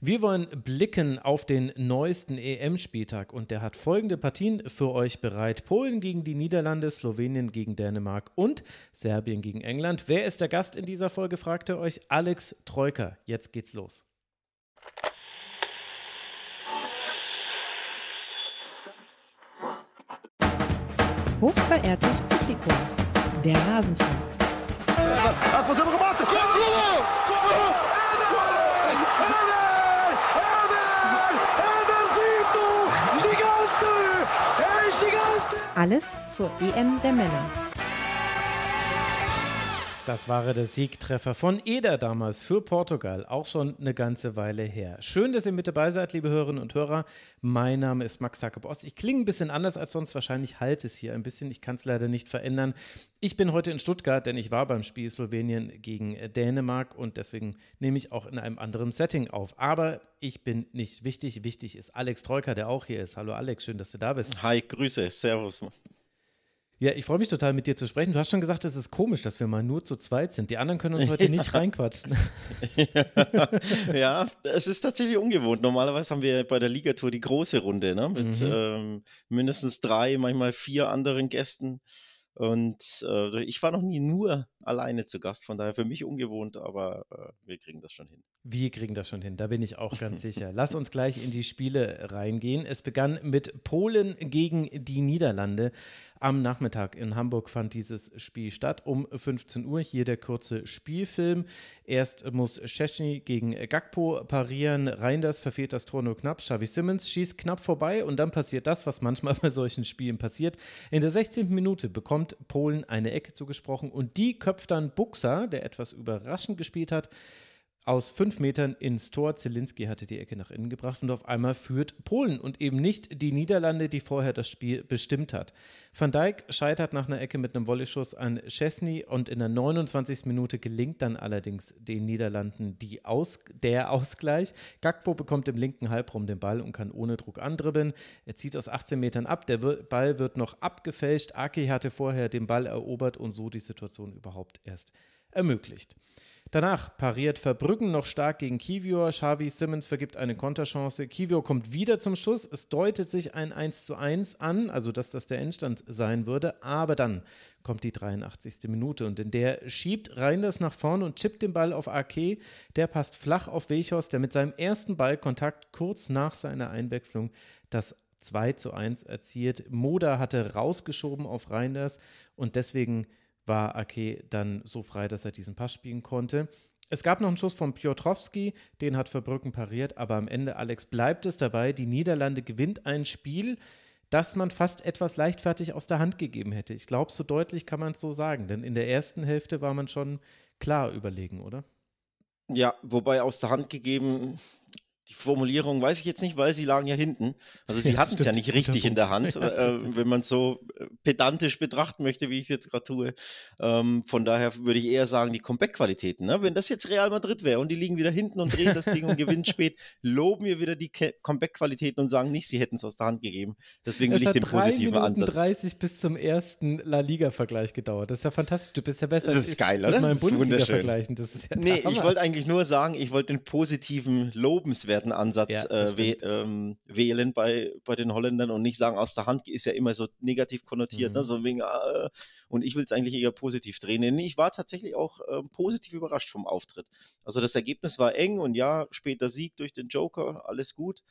Wir wollen blicken auf den neuesten EM-Spieltag und der hat folgende Partien für euch bereit. Polen gegen die Niederlande, Slowenien gegen Dänemark und Serbien gegen England. Wer ist der Gast in dieser Folge, fragt fragte euch Alex Troika. Jetzt geht's los. Hochverehrtes Publikum, der Rasenfunk. Versuche, Remate! Komm, Alles zur EM der Männer. Das war der Siegtreffer von Eder damals für Portugal, auch schon eine ganze Weile her. Schön, dass ihr mit dabei seid, liebe Hörerinnen und Hörer. Mein Name ist Max Jakob Ost. Ich klinge ein bisschen anders als sonst, wahrscheinlich halte es hier ein bisschen. Ich kann es leider nicht verändern. Ich bin heute in Stuttgart, denn ich war beim Spiel Slowenien gegen Dänemark und deswegen nehme ich auch in einem anderen Setting auf. Aber ich bin nicht wichtig. Wichtig ist Alex Troika, der auch hier ist. Hallo Alex, schön, dass du da bist. Hi, Grüße, Servus. Ja, ich freue mich total, mit dir zu sprechen. Du hast schon gesagt, es ist komisch, dass wir mal nur zu zweit sind. Die anderen können uns heute ja. nicht reinquatschen. Ja. ja. es ist tatsächlich ungewohnt. Normalerweise haben wir bei der Ligatour die große Runde, ne? mit mhm. ähm, mindestens drei, manchmal vier anderen Gästen. Und äh, ich war noch nie nur alleine zu Gast, von daher für mich ungewohnt, aber äh, wir kriegen das schon hin. Wir kriegen das schon hin, da bin ich auch ganz sicher. Lass uns gleich in die Spiele reingehen. Es begann mit Polen gegen die Niederlande. Am Nachmittag in Hamburg fand dieses Spiel statt. Um 15 Uhr hier der kurze Spielfilm. Erst muss Szczesny gegen Gakpo parieren. Reinders verfehlt das Tor nur knapp. Xavi Simmons schießt knapp vorbei und dann passiert das, was manchmal bei solchen Spielen passiert. In der 16. Minute bekommt Polen eine Ecke zugesprochen und die köpft dann Buxa, der etwas überraschend gespielt hat aus fünf Metern ins Tor. Zielinski hatte die Ecke nach innen gebracht und auf einmal führt Polen und eben nicht die Niederlande, die vorher das Spiel bestimmt hat. Van Dijk scheitert nach einer Ecke mit einem Volleyschuss an Chesney und in der 29. Minute gelingt dann allerdings den Niederlanden die Aus der Ausgleich. Gakpo bekommt im linken Halbraum den Ball und kann ohne Druck andribbeln. Er zieht aus 18 Metern ab, der Ball wird noch abgefälscht. Aki hatte vorher den Ball erobert und so die Situation überhaupt erst ermöglicht. Danach pariert Verbrücken noch stark gegen Kivior. Xavi Simmons vergibt eine Konterchance. Kivior kommt wieder zum Schuss. Es deutet sich ein 1:1 an, also dass das der Endstand sein würde. Aber dann kommt die 83. Minute und in der schiebt Reinders nach vorne und chippt den Ball auf Ake. Der passt flach auf Wechhorst, der mit seinem ersten Ballkontakt kurz nach seiner Einwechslung das 2 zu 1 erzielt. Moda hatte rausgeschoben auf Reinders und deswegen war Ake dann so frei, dass er diesen Pass spielen konnte. Es gab noch einen Schuss von Piotrowski, den hat Verbrücken pariert, aber am Ende, Alex, bleibt es dabei, die Niederlande gewinnt ein Spiel, das man fast etwas leichtfertig aus der Hand gegeben hätte. Ich glaube, so deutlich kann man es so sagen, denn in der ersten Hälfte war man schon klar überlegen, oder? Ja, wobei aus der Hand gegeben die Formulierung weiß ich jetzt nicht, weil sie lagen ja hinten. Also sie ja, hatten es ja nicht richtig in der Hand, äh, wenn man es so äh, pedantisch betrachten möchte, wie ich es jetzt gerade tue. Ähm, von daher würde ich eher sagen, die Comeback-Qualitäten. Ne? Wenn das jetzt Real Madrid wäre und die liegen wieder hinten und drehen das Ding und gewinnen spät, loben wir wieder die Comeback-Qualitäten und sagen nicht, sie hätten es aus der Hand gegeben. Deswegen will es ich den positiven Minuten Ansatz. 30 bis zum ersten La Liga-Vergleich gedauert. Das ist ja fantastisch. Du bist ja besser das ist als geil, oder? mit meinem Bundesliga-Vergleichen. Ja nee, ich wollte eigentlich nur sagen, ich wollte den positiven, lobenswerten preiswerten Ansatz ja, äh, we ähm, wählen bei, bei den Holländern und nicht sagen, aus der Hand ist ja immer so negativ konnotiert, ne? mhm. ne? so wegen, äh, und ich will es eigentlich eher positiv drehen. Nee, ich war tatsächlich auch äh, positiv überrascht vom Auftritt. Also das Ergebnis war eng und ja, später Sieg durch den Joker, alles gut.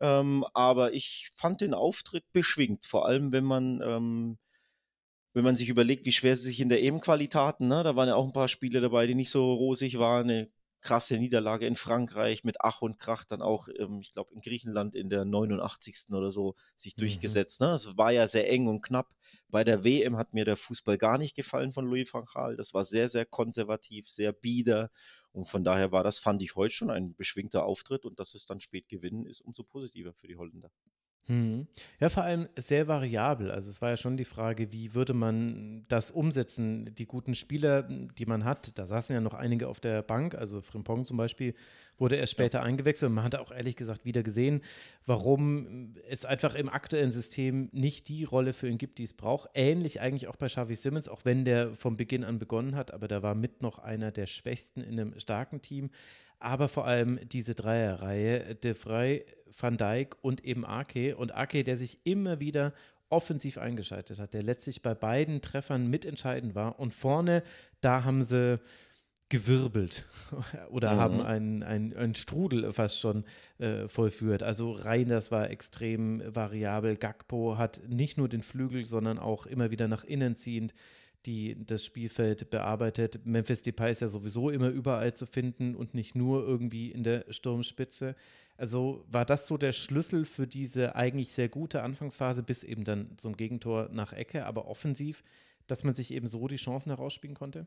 Ähm, aber ich fand den Auftritt beschwingt, vor allem wenn man ähm, wenn man sich überlegt, wie schwer sie sich in der EM-Quali taten, ne? da waren ja auch ein paar Spiele dabei, die nicht so rosig waren krasse Niederlage in Frankreich mit Ach und Krach dann auch, ähm, ich glaube, in Griechenland in der 89. oder so sich mhm. durchgesetzt. Ne? Es also, war ja sehr eng und knapp. Bei der WM hat mir der Fußball gar nicht gefallen von Louis van Gaal. Das war sehr, sehr konservativ, sehr bieder. Und von daher war das, fand ich heute schon ein beschwingter Auftritt. Und dass es dann spät gewinnen ist, umso positiver für die Holländer. Mhm. Ja, vor allem sehr variabel. Also es war ja schon die Frage, wie würde man das umsetzen? Die guten Spieler, die man hat, da saßen ja noch einige auf der Bank, also Frimpong zum Beispiel, wurde erst später ja. eingewechselt und man hat auch ehrlich gesagt wieder gesehen, warum es einfach im aktuellen System nicht die Rolle für ihn gibt, die es braucht. Ähnlich eigentlich auch bei Xavi Simmons, auch wenn der von Beginn an begonnen hat, aber da war mit noch einer der Schwächsten in einem starken Team aber vor allem diese Dreierreihe, De Frey, Van Dijk und eben Ake. Und Ake, der sich immer wieder offensiv eingeschaltet hat, der letztlich bei beiden Treffern mitentscheidend war. Und vorne, da haben sie gewirbelt oder mhm. haben einen, einen, Strudel fast schon äh, vollführt. Also Reinders war extrem variabel. Gakpo hat nicht nur den Flügel, sondern auch immer wieder nach innen ziehend die das Spielfeld bearbeitet. Memphis Depay ist ja sowieso immer überall zu finden und nicht nur irgendwie in der Sturmspitze. Also war das so der Schlüssel für diese eigentlich sehr gute Anfangsphase bis eben dann zum Gegentor nach Ecke, aber offensiv, dass man sich eben so die Chancen herausspielen konnte?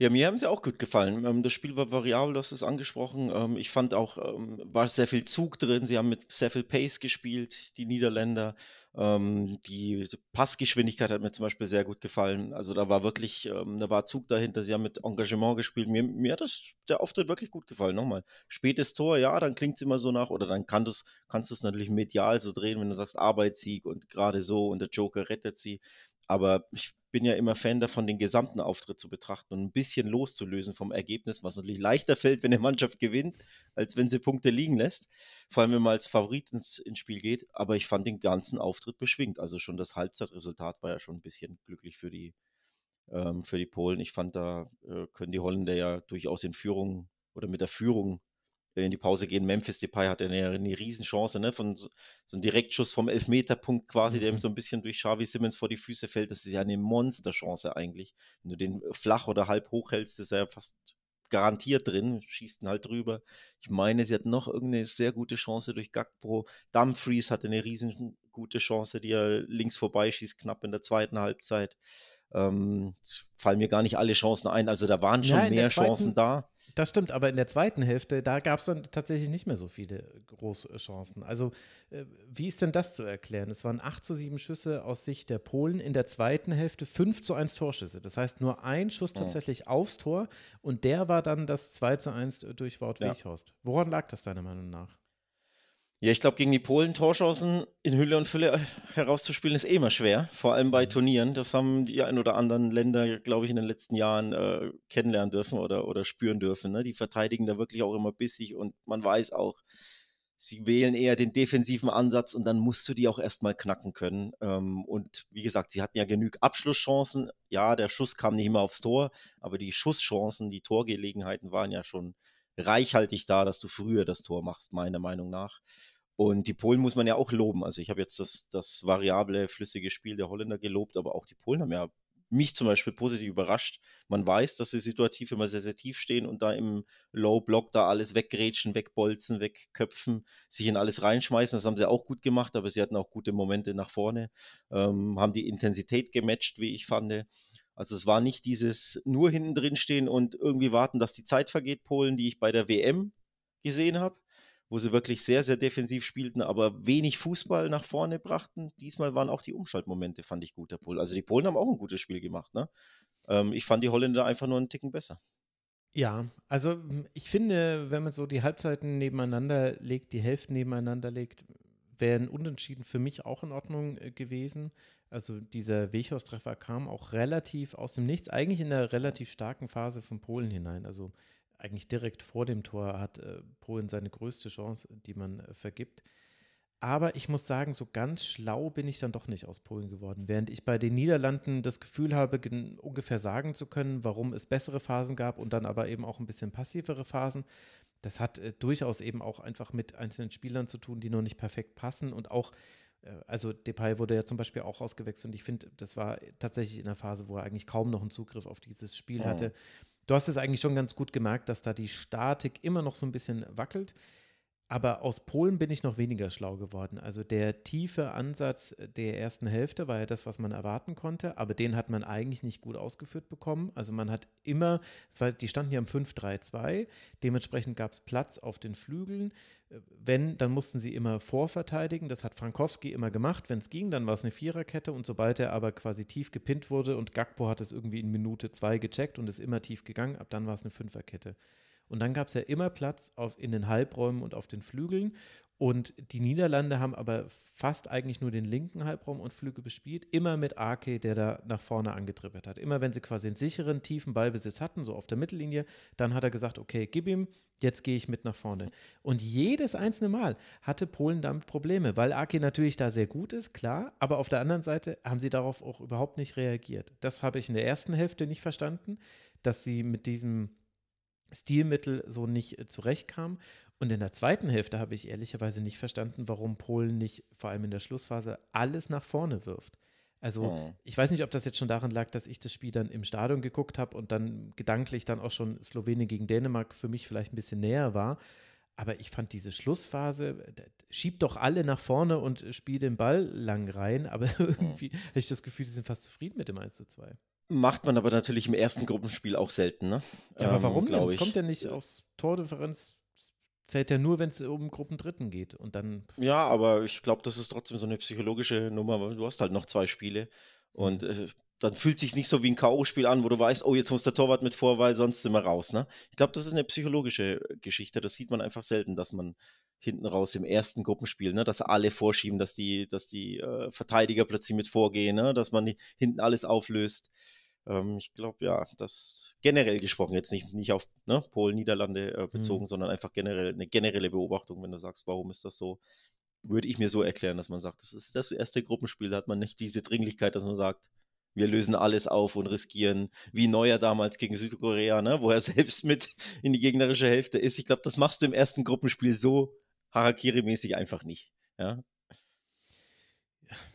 Ja, mir haben sie auch gut gefallen. Ähm, das Spiel war variabel, du hast es angesprochen. Ähm, ich fand auch, ähm, war sehr viel Zug drin. Sie haben mit sehr viel Pace gespielt, die Niederländer. Die Passgeschwindigkeit hat mir zum Beispiel sehr gut gefallen. Also da war wirklich, da war Zug dahinter. Sie haben mit Engagement gespielt. Mir, mir hat das, der Auftritt wirklich gut gefallen. Nochmal, spätes Tor, ja, dann klingt es immer so nach. Oder dann kann das, kannst du es natürlich medial so drehen, wenn du sagst Arbeitssieg und gerade so und der Joker rettet sie. Aber ich bin ja immer Fan davon, den gesamten Auftritt zu betrachten und ein bisschen loszulösen vom Ergebnis, was natürlich leichter fällt, wenn eine Mannschaft gewinnt, als wenn sie Punkte liegen lässt. Vor allem, wenn man als Favorit ins, ins Spiel geht. Aber ich fand den ganzen Auftritt beschwingt. Also schon das Halbzeitresultat war ja schon ein bisschen glücklich für die, ähm, für die Polen. Ich fand, da äh, können die Holländer ja durchaus in Führung oder mit der Führung in die Pause gehen. Memphis Depay hatte eine, eine Riesenchance, ne? Von so, so einem Direktschuss vom Elfmeterpunkt quasi, mhm. der ihm mhm. so ein bisschen durch Xavi Simmons vor die Füße fällt. Das ist ja eine Monsterchance eigentlich. Wenn du den flach oder halb hoch hältst, ist er ja fast garantiert drin, schießt ihn halt drüber. Ich meine, sie hat noch irgendeine sehr gute Chance durch Gagpro. Dumfries hatte eine riesen gute Chance, die er links vorbeischießt, knapp in der zweiten Halbzeit. Ähm, fallen mir gar nicht alle Chancen ein. Also da waren schon ja, mehr zweiten, Chancen da. Das stimmt, aber in der zweiten Hälfte, da gab es dann tatsächlich nicht mehr so viele große Chancen. Also, äh, wie ist denn das zu erklären? Es waren 8 zu 7 Schüsse aus Sicht der Polen, in der zweiten Hälfte 5 zu 1 Torschüsse. Das heißt, nur ein Schuss oh. tatsächlich oh. aufs Tor und der war dann das 2 zu 1 durch Wout ja. Weghorst. Woran lag das deiner Meinung nach? Ja, ich glaube, gegen die Polen Torschancen in Hülle und Fülle äh, herauszuspielen, ist eh immer schwer, vor allem bei mhm. Turnieren. Das haben die ein oder anderen Länder, glaube ich, in den letzten Jahren äh, kennenlernen dürfen oder, oder spüren dürfen. Ne? Die verteidigen da wirklich auch immer bissig und man weiß auch, sie wählen eher den defensiven Ansatz und dann musst du die auch erstmal knacken können. Ähm, und wie gesagt, sie hatten ja genug Abschlusschancen. Ja, der Schuss kam nicht immer aufs Tor, aber die Schusschancen, die Torgelegenheiten waren ja schon reichhaltig da, dass du früher das Tor machst, meiner Meinung nach. Und die Polen muss man ja auch loben. Also ich habe jetzt das, das variable, flüssige Spiel der Holländer gelobt, aber auch die Polen haben ja mich zum Beispiel positiv überrascht. Man weiß, dass sie situativ immer sehr, sehr tief stehen und da im Low-Block da alles weggrätschen, wegbolzen, wegköpfen, sich in alles reinschmeißen. Das haben sie auch gut gemacht, aber sie hatten auch gute Momente nach vorne, ähm, haben die Intensität gematcht, wie ich fand. Also es war nicht dieses nur hinten drin stehen und irgendwie warten, dass die Zeit vergeht, Polen, die ich bei der WM gesehen habe, wo sie wirklich sehr, sehr defensiv spielten, aber wenig Fußball nach vorne brachten. Diesmal waren auch die Umschaltmomente, fand ich gut, der Polen. Also die Polen haben auch ein gutes Spiel gemacht. Ne? Ähm, ich fand die Holländer einfach nur einen Ticken besser. Ja, also hm, ich finde, wenn man so die Halbzeiten nebeneinander legt, die Hälften nebeneinander legt, wären Unentschieden für mich auch in Ordnung äh, gewesen. Also dieser Wechhorst-Treffer kam auch relativ aus dem Nichts, eigentlich in der relativ starken Phase von Polen hinein. Also eigentlich direkt vor dem Tor hat äh, Polen seine größte Chance, die man äh, vergibt. Aber ich muss sagen, so ganz schlau bin ich dann doch nicht aus Polen geworden. Während ich bei den Niederlanden das Gefühl habe, ungefähr sagen zu können, warum es bessere Phasen gab und dann aber eben auch ein bisschen passivere Phasen. Das hat äh, durchaus eben auch einfach mit einzelnen Spielern zu tun, die noch nicht perfekt passen und auch äh, also Depay wurde ja zum Beispiel auch ausgewechselt und ich finde, das war tatsächlich in der Phase, wo er eigentlich kaum noch einen Zugriff auf dieses Spiel mhm. hatte. Du hast es eigentlich schon ganz gut gemerkt, dass da die Statik immer noch so ein bisschen wackelt. Aber aus Polen bin ich noch weniger schlau geworden. Also der tiefe Ansatz der ersten Hälfte war ja das, was man erwarten konnte, aber den hat man eigentlich nicht gut ausgeführt bekommen. Also man hat immer, war, die standen ja am 5-3-2, dementsprechend gab es Platz auf den Flügeln. Wenn, dann mussten sie immer vorverteidigen. Das hat Frankowski immer gemacht. Wenn es ging, dann war es eine Viererkette und sobald er aber quasi tief gepinnt wurde und Gakpo hat es irgendwie in Minute 2 gecheckt und ist immer tief gegangen, ab dann war es eine Fünferkette. Und dann gab es ja immer Platz auf, in den Halbräumen und auf den Flügeln. Und die Niederlande haben aber fast eigentlich nur den linken Halbraum und Flügel bespielt, immer mit Ake, der da nach vorne angetrippelt hat. Immer wenn sie quasi einen sicheren, tiefen Ballbesitz hatten, so auf der Mittellinie, dann hat er gesagt, okay, gib ihm, jetzt gehe ich mit nach vorne. Und jedes einzelne Mal hatte Polen damit Probleme, weil Ake natürlich da sehr gut ist, klar, aber auf der anderen Seite haben sie darauf auch überhaupt nicht reagiert. Das habe ich in der ersten Hälfte nicht verstanden, dass sie mit diesem Stilmittel so nicht äh, zurechtkam. Und in der zweiten Hälfte habe ich ehrlicherweise nicht verstanden, warum Polen nicht vor allem in der Schlussphase alles nach vorne wirft. Also oh. ich weiß nicht, ob das jetzt schon daran lag, dass ich das Spiel dann im Stadion geguckt habe und dann gedanklich dann auch schon Slowenien gegen Dänemark für mich vielleicht ein bisschen näher war. Aber ich fand diese Schlussphase, schiebt doch alle nach vorne und äh, spielt den Ball lang rein. Aber hm. irgendwie oh. habe ich das Gefühl, die sind fast zufrieden mit dem 1 zu 2. Macht man aber natürlich im ersten Gruppenspiel auch selten, ne? Ja, aber ähm, warum denn? Es kommt ja nicht äh, aus Tordifferenz, zählt ja nur, wenn es um Gruppendritten geht und dann. Ja, aber ich glaube, das ist trotzdem so eine psychologische Nummer, weil du hast halt noch zwei Spiele und mhm. äh, dann fühlt es sich nicht so wie ein K.O.-Spiel an, wo du weißt, oh, jetzt muss der Torwart mit vor, weil sonst sind wir raus, ne? Ich glaube, das ist eine psychologische äh, Geschichte. Das sieht man einfach selten, dass man hinten raus im ersten Gruppenspiel, ne, dass alle vorschieben, dass die, dass die äh, Verteidiger plötzlich mit vorgehen, ne, dass man die, hinten alles auflöst. Ähm, ich glaube, ja, das generell gesprochen, jetzt nicht, nicht auf ne, Polen, Niederlande äh, mhm. bezogen, mhm. sondern einfach generell eine generelle Beobachtung, wenn du sagst, warum ist das so, würde ich mir so erklären, dass man sagt, das ist das erste Gruppenspiel, da hat man nicht diese Dringlichkeit, dass man sagt, wir lösen alles auf und riskieren, wie Neuer damals gegen Südkorea, ne, wo er selbst mit in die gegnerische Hälfte ist. Ich glaube, das machst du im ersten Gruppenspiel so harakiri-mäßig einfach nicht. Ja,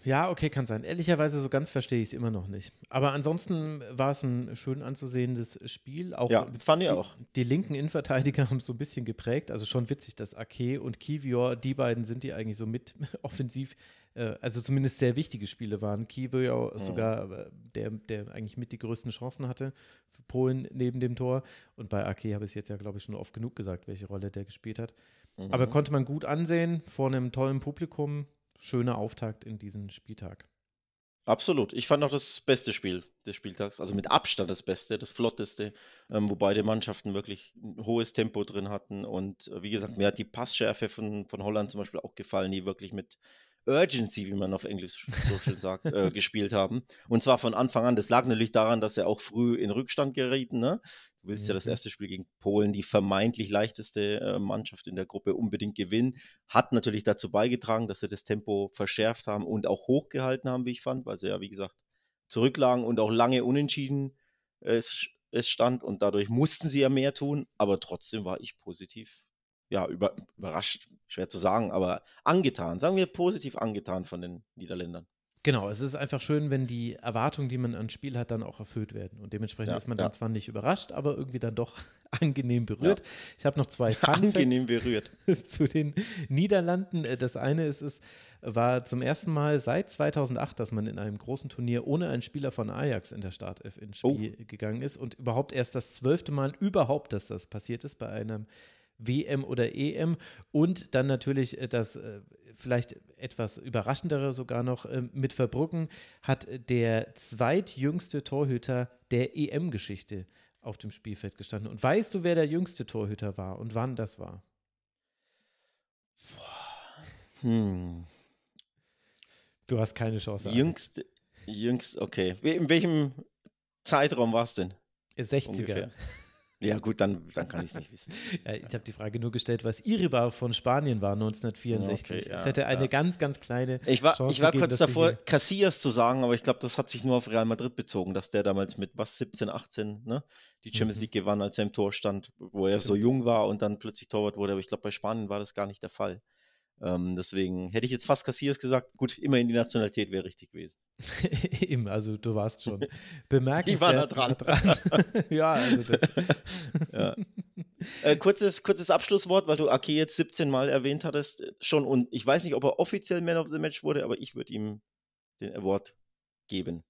ja, okay, kann sein. Ehrlicherweise so ganz verstehe ich es immer noch nicht. Aber ansonsten war es ein schön anzusehendes Spiel. Auch ja, fand ich die, auch. Die linken Innenverteidiger haben es so ein bisschen geprägt. Also schon witzig, dass Ake und Kivior, die beiden sind die eigentlich so mit offensiv, äh, also zumindest sehr wichtige Spiele waren. Kivior mhm. sogar äh, der, der eigentlich mit die größten Chancen hatte für Polen neben dem Tor. Und bei Ake habe ich es jetzt ja, glaube ich, schon oft genug gesagt, welche Rolle der gespielt hat. Mhm. Aber konnte man gut ansehen vor einem tollen Publikum schöner Auftakt in diesen Spieltag. Absolut. Ich fand auch das beste Spiel des Spieltags, also mit Abstand das beste, das flotteste, ähm, wo beide Mannschaften wirklich ein hohes Tempo drin hatten. Und äh, wie gesagt, mir hat die Passschärfe von, von Holland zum Beispiel auch gefallen, die wirklich mit Urgency, wie man auf Englisch so schön sagt, äh, gespielt haben. Und zwar von Anfang an. Das lag natürlich daran, dass sie auch früh in Rückstand gerieten. Ne? willst ja das erste Spiel gegen Polen, die vermeintlich leichteste äh, Mannschaft in der Gruppe, unbedingt gewinnen. Hat natürlich dazu beigetragen, dass sie das Tempo verschärft haben und auch hochgehalten haben, wie ich fand, weil sie ja, wie gesagt, zurücklagen und auch lange unentschieden äh, es, es stand und dadurch mussten sie ja mehr tun. Aber trotzdem war ich positiv, ja, über, überrascht, schwer zu sagen, aber angetan, sagen wir positiv angetan von den Niederländern. Genau, es ist einfach schön, wenn die Erwartungen, die man ans Spiel hat, dann auch erfüllt werden. Und dementsprechend ja, ist man ja. dann zwar nicht überrascht, aber irgendwie dann doch angenehm berührt. Ja. Ich habe noch zwei Fun Angenehm berührt. zu den Niederlanden. Äh, das eine ist, es war zum ersten Mal seit 2008, dass man in einem großen Turnier ohne einen Spieler von Ajax in der Startelf ins oh. Spiel oh. gegangen ist. Und überhaupt erst das zwölfte Mal überhaupt, dass das passiert ist bei einem WM oder EM und dann natürlich äh, das äh, vielleicht etwas überraschendere sogar noch äh, mit Verbrücken hat der zweitjüngste Torhüter der EM-Geschichte auf dem Spielfeld gestanden. Und weißt du, wer der jüngste Torhüter war und wann das war? Hm. Du hast keine Chance. Jüngst, jüngst, okay. In welchem Zeitraum war es denn? 60er. Ungefähr. Ja, gut, dann, dann kann ich es nicht wissen. ja, ich habe die Frage nur gestellt, was Iribar von Spanien war 1964. Okay, ja, es hätte eine ja. ganz, ganz kleine. Ich war, Chance ich war gegeben, kurz davor, Casillas zu sagen, aber ich glaube, das hat sich nur auf Real Madrid bezogen, dass der damals mit was 17, 18 ne, die Champions mhm. League gewann, als er im Tor stand, wo er Stimmt. so jung war und dann plötzlich Torwart wurde. Aber ich glaube, bei Spanien war das gar nicht der Fall. Ähm, deswegen hätte ich jetzt fast Cassias gesagt. Gut, immerhin die Nationalität wäre richtig gewesen. Eben, also du warst schon bemerkenswert. Ich war da dran. dran. ja, also das. ja. Äh, kurzes, kurzes Abschlusswort, weil du Ake jetzt 17 Mal erwähnt hattest äh, schon und ich weiß nicht, ob er offiziell Man of the Match wurde, aber ich würde ihm den Award geben.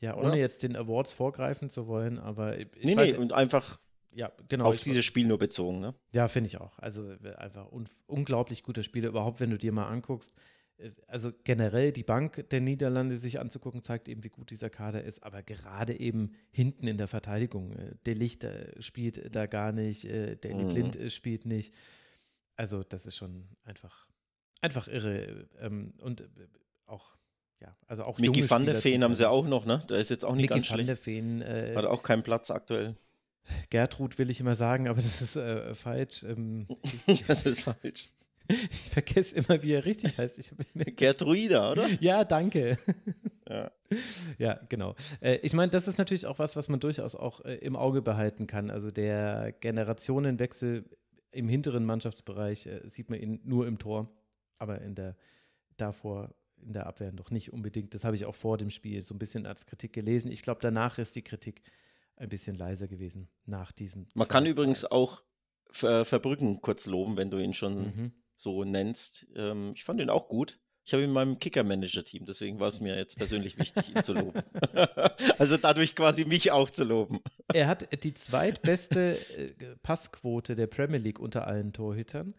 Ja, ohne jetzt den Awards vorgreifen zu wollen, aber ich, ich nee, weiß, nee, und einfach ja, genau. Auf dieses Spiel nur bezogen, ne? Ja, finde ich auch. Also äh, einfach un unglaublich guter Spieler. Überhaupt, wenn du dir mal anguckst, äh, also generell die Bank der Niederlande sich anzugucken, zeigt eben, wie gut dieser Kader ist. Aber gerade eben hinten in der Verteidigung, äh, der Lichter spielt da gar nicht, der mhm. Blind spielt nicht. Also das ist schon einfach, einfach irre. Ähm, und auch ja, also auch Mickey van der Feen haben sie auch noch, ne? Da ist jetzt auch nicht Mickey ganz schlecht. Mickey van der Feen äh, hat auch keinen Platz aktuell. Gertrud will ich immer sagen, aber das ist äh, falsch. Ähm, das ist falsch. Ich vergesse immer, wie er richtig heißt. Ich Gertruida, oder? Ja, danke. Ja, ja genau. Äh, ich meine, das ist natürlich auch was, was man durchaus auch äh, im Auge behalten kann. Also der Generationenwechsel im hinteren Mannschaftsbereich äh, sieht man ihn nur im Tor, aber in der davor in der Abwehr noch nicht unbedingt. Das habe ich auch vor dem Spiel so ein bisschen als Kritik gelesen. Ich glaube, danach ist die Kritik ein bisschen leiser gewesen nach diesem. Man Zweifel. kann übrigens auch äh, Verbrücken kurz loben, wenn du ihn schon mhm. so nennst. Ähm, ich fand ihn auch gut. Ich habe ihn in meinem Kicker-Manager-Team, deswegen war es mir jetzt persönlich wichtig, ihn zu loben. also dadurch quasi mich auch zu loben. Er hat die zweitbeste äh, Passquote der Premier League unter allen Torhütern.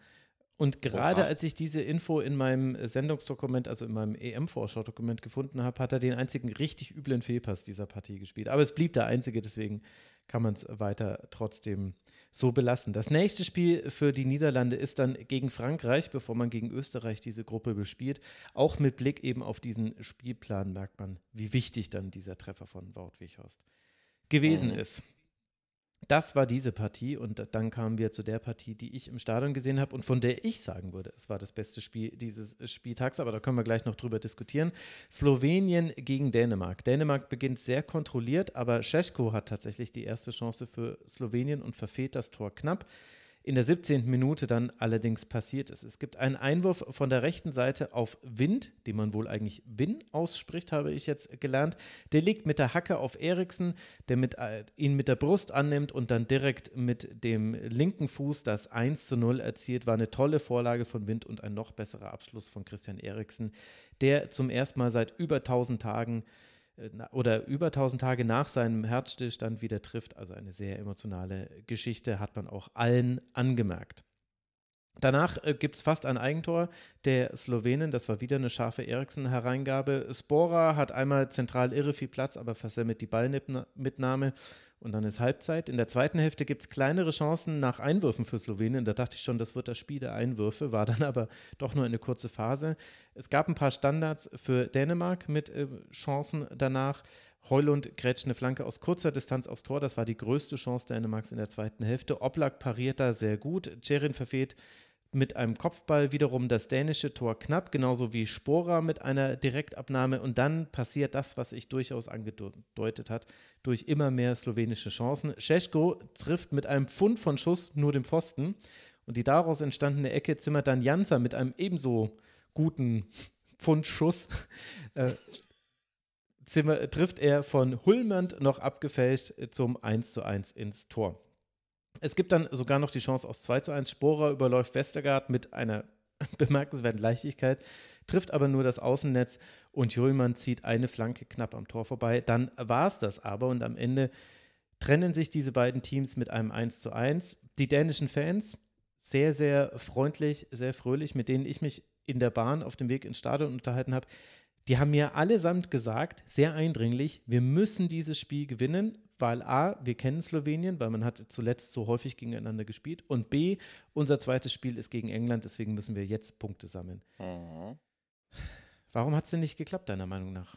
Und gerade als ich diese Info in meinem äh, Sendungsdokument, also in meinem EM-Vorschau-Dokument gefunden habe, hat er den einzigen richtig üblen Fehlpass dieser Partie gespielt. Aber es blieb der einzige, deswegen kann man es weiter trotzdem so belassen. Das nächste Spiel für die Niederlande ist dann gegen Frankreich, bevor man gegen Österreich diese Gruppe bespielt. Auch mit Blick eben auf diesen Spielplan merkt man, wie wichtig dann dieser Treffer von Wout Weghorst gewesen mhm. ist das war diese Partie und dann kamen wir zu der Partie, die ich im Stadion gesehen habe und von der ich sagen würde, es war das beste Spiel dieses äh, Spieltags, aber da können wir gleich noch drüber diskutieren. Slowenien gegen Dänemark. Dänemark beginnt sehr kontrolliert, aber Šeško hat tatsächlich die erste Chance für Slowenien und verfehlt das Tor knapp in der 17. Minute dann allerdings passiert ist. Es gibt einen Einwurf von der rechten Seite auf Wind, den man wohl eigentlich Win ausspricht, habe ich jetzt gelernt. Der liegt mit der Hacke auf Eriksen, der mit, äh, ihn mit der Brust annimmt und dann direkt mit dem linken Fuß das 1 zu 0 erzielt. War eine tolle Vorlage von Wind und ein noch besserer Abschluss von Christian Eriksen, der zum ersten Mal seit über 1000 Tagen äh, oder über 1000 Tage nach seinem Herzstillstand wieder trifft. Also eine sehr emotionale Geschichte, hat man auch allen angemerkt. Danach äh, gibt es fast ein Eigentor der Slowenen. Das war wieder eine scharfe Eriksen-Hereingabe. Spora hat einmal zentral irre viel Platz, aber versemmelt die Ballmitnahme. Und dann ist Halbzeit. In der zweiten Hälfte gibt es kleinere Chancen nach Einwürfen für Slowenien. Da dachte ich schon, das wird das Spiel der Einwürfe, war dann aber doch nur eine kurze Phase. Es gab ein paar Standards für Dänemark mit äh, Chancen danach. Heulund grätscht eine Flanke aus kurzer Distanz aufs Tor. Das war die größte Chance Dänemarks in der zweiten Hälfte. Oblak pariert da sehr gut. Cherin verfehlt mit einem Kopfball wiederum das dänische Tor knapp, genauso wie Spora mit einer Direktabnahme. Und dann passiert das, was ich durchaus angedeutet hat, durch immer mehr slowenische Chancen. Šeško trifft mit einem Pfund von Schuss nur den Pfosten. Und die daraus entstandene Ecke zimmert dann Jansa mit einem ebenso guten Pfund Schuss. Äh, Zimmer, trifft er von Hulmand noch abgefälscht zum 1:1 ins Tor. Es gibt dann sogar noch die Chance aus 2 zu 1. Sporer überläuft Westergaard mit einer bemerkenswerten Leichtigkeit, trifft aber nur das Außennetz und Jüllmann zieht eine Flanke knapp am Tor vorbei. Dann war es das aber und am Ende trennen sich diese beiden Teams mit einem 1 zu 1. Die dänischen Fans sehr, sehr freundlich, sehr fröhlich, mit denen ich mich in der Bahn auf dem Weg ins Stadion unterhalten habe, die haben mir allesamt gesagt, sehr eindringlich, wir müssen dieses Spiel gewinnen, weil A, wir kennen Slowenien, weil man hat zuletzt so häufig gegeneinander gespielt und B, unser zweites Spiel ist gegen England, deswegen müssen wir jetzt Punkte sammeln. Mhm. Warum hat es denn nicht geklappt, deiner Meinung nach?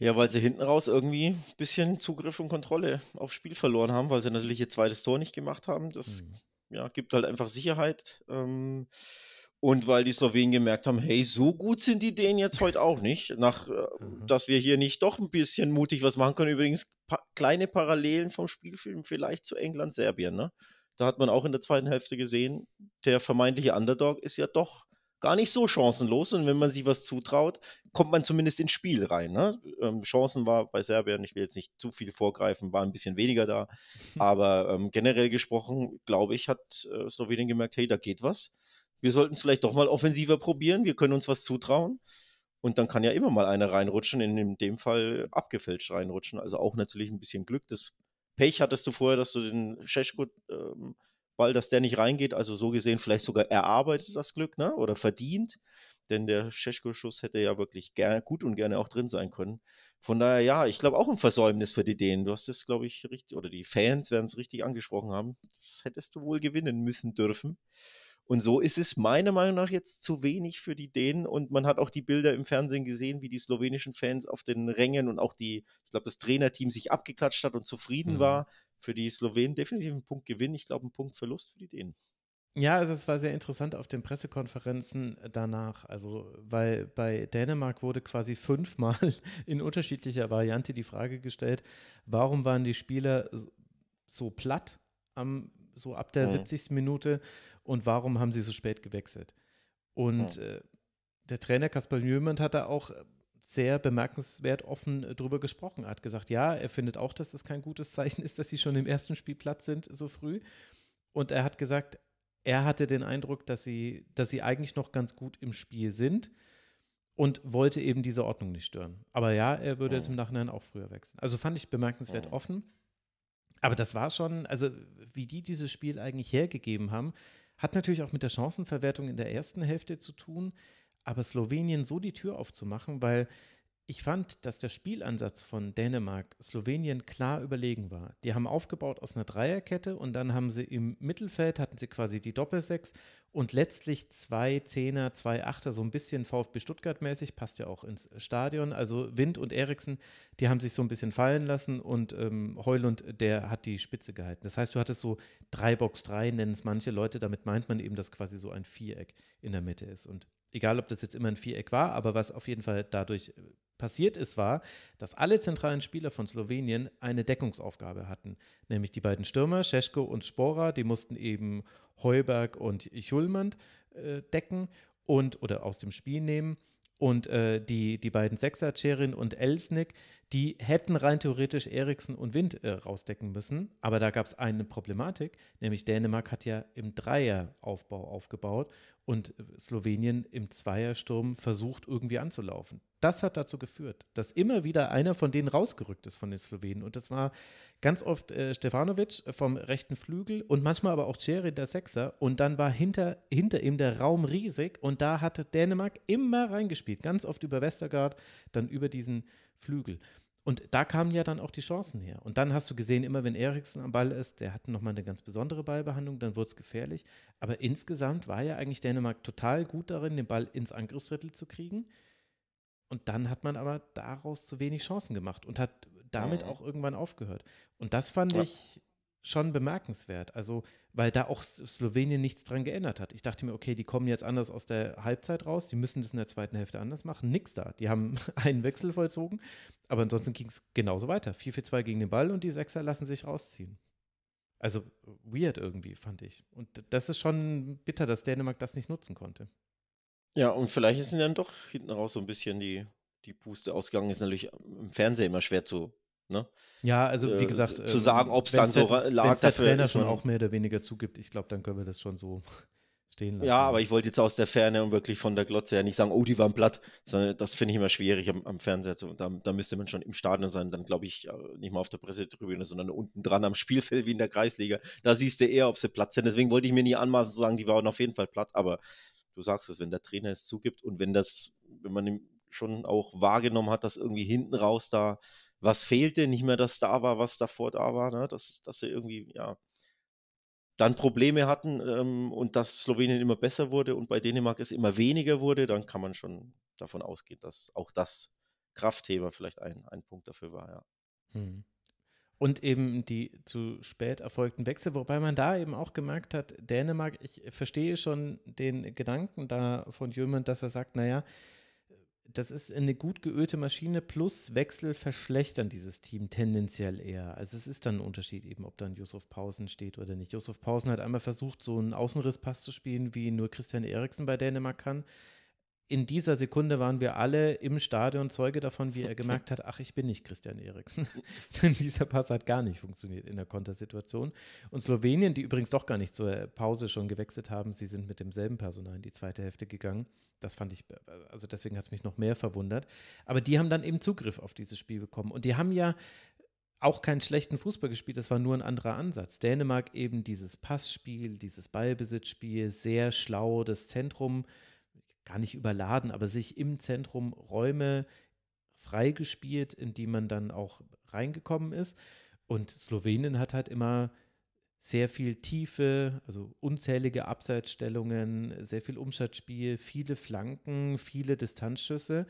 Ja, weil sie hinten raus irgendwie ein bisschen Zugriff und Kontrolle aufs Spiel verloren haben, weil sie natürlich ihr zweites Tor nicht gemacht haben. Das mhm. ja, gibt halt einfach Sicherheit. Ähm, und weil die Slowenen gemerkt haben, hey, so gut sind die Dänen jetzt heute auch nicht, nach, äh, mhm. dass wir hier nicht doch ein bisschen mutig was machen können. Übrigens pa kleine Parallelen vom Spielfilm vielleicht zu England, Serbien. Ne? Da hat man auch in der zweiten Hälfte gesehen, der vermeintliche Underdog ist ja doch gar nicht so chancenlos. Und wenn man sich was zutraut, kommt man zumindest ins Spiel rein. Ne? Ähm, Chancen war bei Serbien, ich will jetzt nicht zu viel vorgreifen, war ein bisschen weniger da. Aber ähm, generell gesprochen, glaube ich, hat äh, Slowenien gemerkt, hey, da geht was wir sollten es vielleicht doch mal offensiver probieren, wir können uns was zutrauen. Und dann kann ja immer mal einer reinrutschen, in dem Fall abgefälscht reinrutschen. Also auch natürlich ein bisschen Glück. Das Pech hattest du vorher, dass du den Scheschko-Ball, ähm, dass der nicht reingeht. Also so gesehen vielleicht sogar erarbeitet das Glück, ne? Oder verdient. Denn der Scheschko-Schuss hätte ja wirklich gern, gut und gerne auch drin sein können. Von daher, ja, ich glaube auch ein Versäumnis für die Dänen. Du hast es, glaube ich, richtig, oder die Fans werden es richtig angesprochen haben. Das hättest du wohl gewinnen müssen dürfen. Und so ist es meiner Meinung nach jetzt zu wenig für die Dänen. Und man hat auch die Bilder im Fernsehen gesehen, wie die slowenischen Fans auf den Rängen und auch die, ich glaube, das Trainerteam sich abgeklatscht hat und zufrieden mhm. war. Für die Slowenen definitiv ein Punkt Gewinn, ich glaube, ein Punkt Verlust für die Dänen. Ja, also es war sehr interessant auf den Pressekonferenzen danach. Also, weil bei Dänemark wurde quasi fünfmal in unterschiedlicher Variante die Frage gestellt, warum waren die Spieler so platt am, so ab der mhm. 70. Minute und warum haben sie so spät gewechselt? Und mhm. äh, der Trainer Kasper Newman hat da auch äh, sehr bemerkenswert offen äh, drüber gesprochen. Er hat gesagt, ja, er findet auch, dass das kein gutes Zeichen ist, dass sie schon im ersten Spiel Spielplatz sind, so früh. Und er hat gesagt, er hatte den Eindruck, dass sie, dass sie eigentlich noch ganz gut im Spiel sind und wollte eben diese Ordnung nicht stören. Aber ja, er würde oh. jetzt hm. im Nachhinein auch früher wechseln. Also fand ich bemerkenswert oh. offen. Aber das war schon, also wie die dieses Spiel eigentlich hergegeben haben, hat natürlich auch mit der Chancenverwertung in der ersten Hälfte zu tun, aber Slowenien so die Tür aufzumachen, weil ich fand, dass der Spielansatz von Dänemark Slowenien klar überlegen war. Die haben aufgebaut aus einer Dreierkette und dann haben sie im Mittelfeld hatten sie quasi die Doppelsechs und letztlich zwei Zehner, zwei Achter, so ein bisschen VfB Stuttgart mäßig, passt ja auch ins Stadion. Also Wind und Eriksen, die haben sich so ein bisschen fallen lassen und ähm, Heulund, der hat die Spitze gehalten. Das heißt, du hattest so drei Box drei, nennen es manche Leute. Damit meint man eben, dass quasi so ein Viereck in der Mitte ist und egal ob das jetzt immer ein Viereck war, aber was auf jeden Fall dadurch äh, Passiert ist war, dass alle zentralen Spieler von Slowenien eine Deckungsaufgabe hatten, nämlich die beiden Stürmer Šeško und Spora, die mussten eben Heuberg und Julmand äh, decken und oder aus dem Spiel nehmen und äh, die, die beiden Sechser, Cherin und Elsnick, die hätten rein theoretisch Eriksen und Wind äh, rausdecken müssen. Aber da gab es eine Problematik, nämlich Dänemark hat ja im Dreieraufbau aufgebaut und Slowenien im Zweiersturm versucht irgendwie anzulaufen. Das hat dazu geführt, dass immer wieder einer von denen rausgerückt ist von den Slowenen. Und das war ganz oft äh, Stefanovic vom rechten Flügel und manchmal aber auch Thierry der Sechser. Und dann war hinter, hinter ihm der Raum riesig und da hatte Dänemark immer reingespielt. Ganz oft über Westergaard, dann über diesen Flügel. Und da kamen ja dann auch die Chancen her. Und dann hast du gesehen, immer wenn Eriksen am Ball ist, der hat nochmal eine ganz besondere Ballbehandlung, dann wird es gefährlich. Aber insgesamt war ja eigentlich Dänemark total gut darin, den Ball ins Angriffsviertel zu kriegen. Und dann hat man aber daraus zu wenig Chancen gemacht und hat damit mhm. auch irgendwann aufgehört. Und das fand ja. ich schon bemerkenswert. Also, weil da auch Slowenien nichts dran geändert hat. Ich dachte mir, okay, die kommen jetzt anders aus der Halbzeit raus, die müssen das in der zweiten Hälfte anders machen. Nix da. Die haben einen Wechsel vollzogen, aber ansonsten ging es genauso weiter. 4-4-2 gegen den Ball und die Sechser lassen sich rausziehen. Also weird irgendwie, fand ich. Und das ist schon bitter, dass Dänemark das nicht nutzen konnte. Ja, und vielleicht ist ihnen dann doch hinten raus so ein bisschen die, die Puste ausgegangen. Ist natürlich im Fernsehen immer schwer zu Ne? Ja, also wie äh, gesagt, äh, zu sagen, ähm, ob es dann so der, lag, der dafür Trainer schon ne? auch mehr oder weniger zugibt, ich glaube, dann können wir das schon so stehen lassen. Ja, aber ich wollte jetzt aus der Ferne und wirklich von der Glotze her nicht sagen, oh, die waren platt, sondern das finde ich immer schwierig am, am Fernseher. Zu, da, da, müsste man schon im Stadion sein, dann glaube ich äh, nicht mal auf der Pressetribüne, sondern unten dran am Spielfeld wie in der Kreisliga. Da siehst du eher, ob sie platt sind. Deswegen wollte ich mir nie anmaßen zu sagen, die waren auf jeden Fall platt, aber du sagst es, wenn der Trainer es zugibt und wenn das, wenn man schon auch wahrgenommen hat, dass irgendwie hinten raus da was fehlte, nicht mehr das da war, was davor da war, ne? dass, dass sie irgendwie, ja, dann Probleme hatten ähm, und dass Slowenien immer besser wurde und bei Dänemark es immer weniger wurde, dann kann man schon davon ausgehen, dass auch das Kraftheber vielleicht ein, ein Punkt dafür war, ja. Hm. Und eben die zu spät erfolgten Wechsel, wobei man da eben auch gemerkt hat, Dänemark, ich verstehe schon den Gedanken da von Jürgen, dass er sagt, naja, das ist eine gut geölte Maschine plus Wechsel verschlechtern dieses Team tendenziell eher. Also es ist dann ein Unterschied eben, ob dann Yusuf Pausen steht oder nicht. Yusuf Pausen hat einmal versucht, so einen Außenrisspass zu spielen, wie nur Christian Eriksen bei Dänemark kann in dieser Sekunde waren wir alle im Stadion Zeuge davon, wie er gemerkt hat, ach, ich bin nicht Christian Eriksen. Denn dieser Pass hat gar nicht funktioniert in der Kontersituation. Und Slowenien, die übrigens doch gar nicht zur Pause schon gewechselt haben, sie sind mit demselben Personal in die zweite Hälfte gegangen. Das fand ich, also deswegen hat es mich noch mehr verwundert. Aber die haben dann eben Zugriff auf dieses Spiel bekommen. Und die haben ja auch keinen schlechten Fußball gespielt, das war nur ein anderer Ansatz. Dänemark eben dieses Passspiel, dieses Ballbesitzspiel, sehr schlau das Zentrum äh, gar nicht überladen, aber sich im Zentrum Räume freigespielt, in die man dann auch reingekommen ist. Und Slowenien hat halt immer sehr viel Tiefe, also unzählige Abseitsstellungen, sehr viel Umschaltspiel, viele Flanken, viele Distanzschüsse.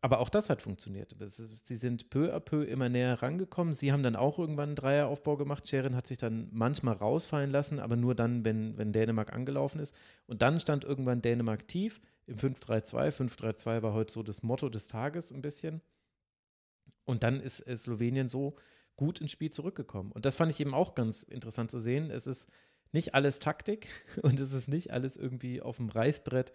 Aber auch das hat funktioniert. Das ist, sie sind peu à peu immer näher rangekommen. Sie haben dann auch irgendwann einen Dreieraufbau gemacht. Scheren hat sich dann manchmal rausfallen lassen, aber nur dann, wenn, wenn Dänemark angelaufen ist. Und dann stand irgendwann Dänemark tief im 5-3-2. 5-3-2 war heute so das Motto des Tages ein bisschen. Und dann ist Slowenien so gut ins Spiel zurückgekommen. Und das fand ich eben auch ganz interessant zu sehen. Es ist nicht alles Taktik und es ist nicht alles irgendwie auf dem Reißbrett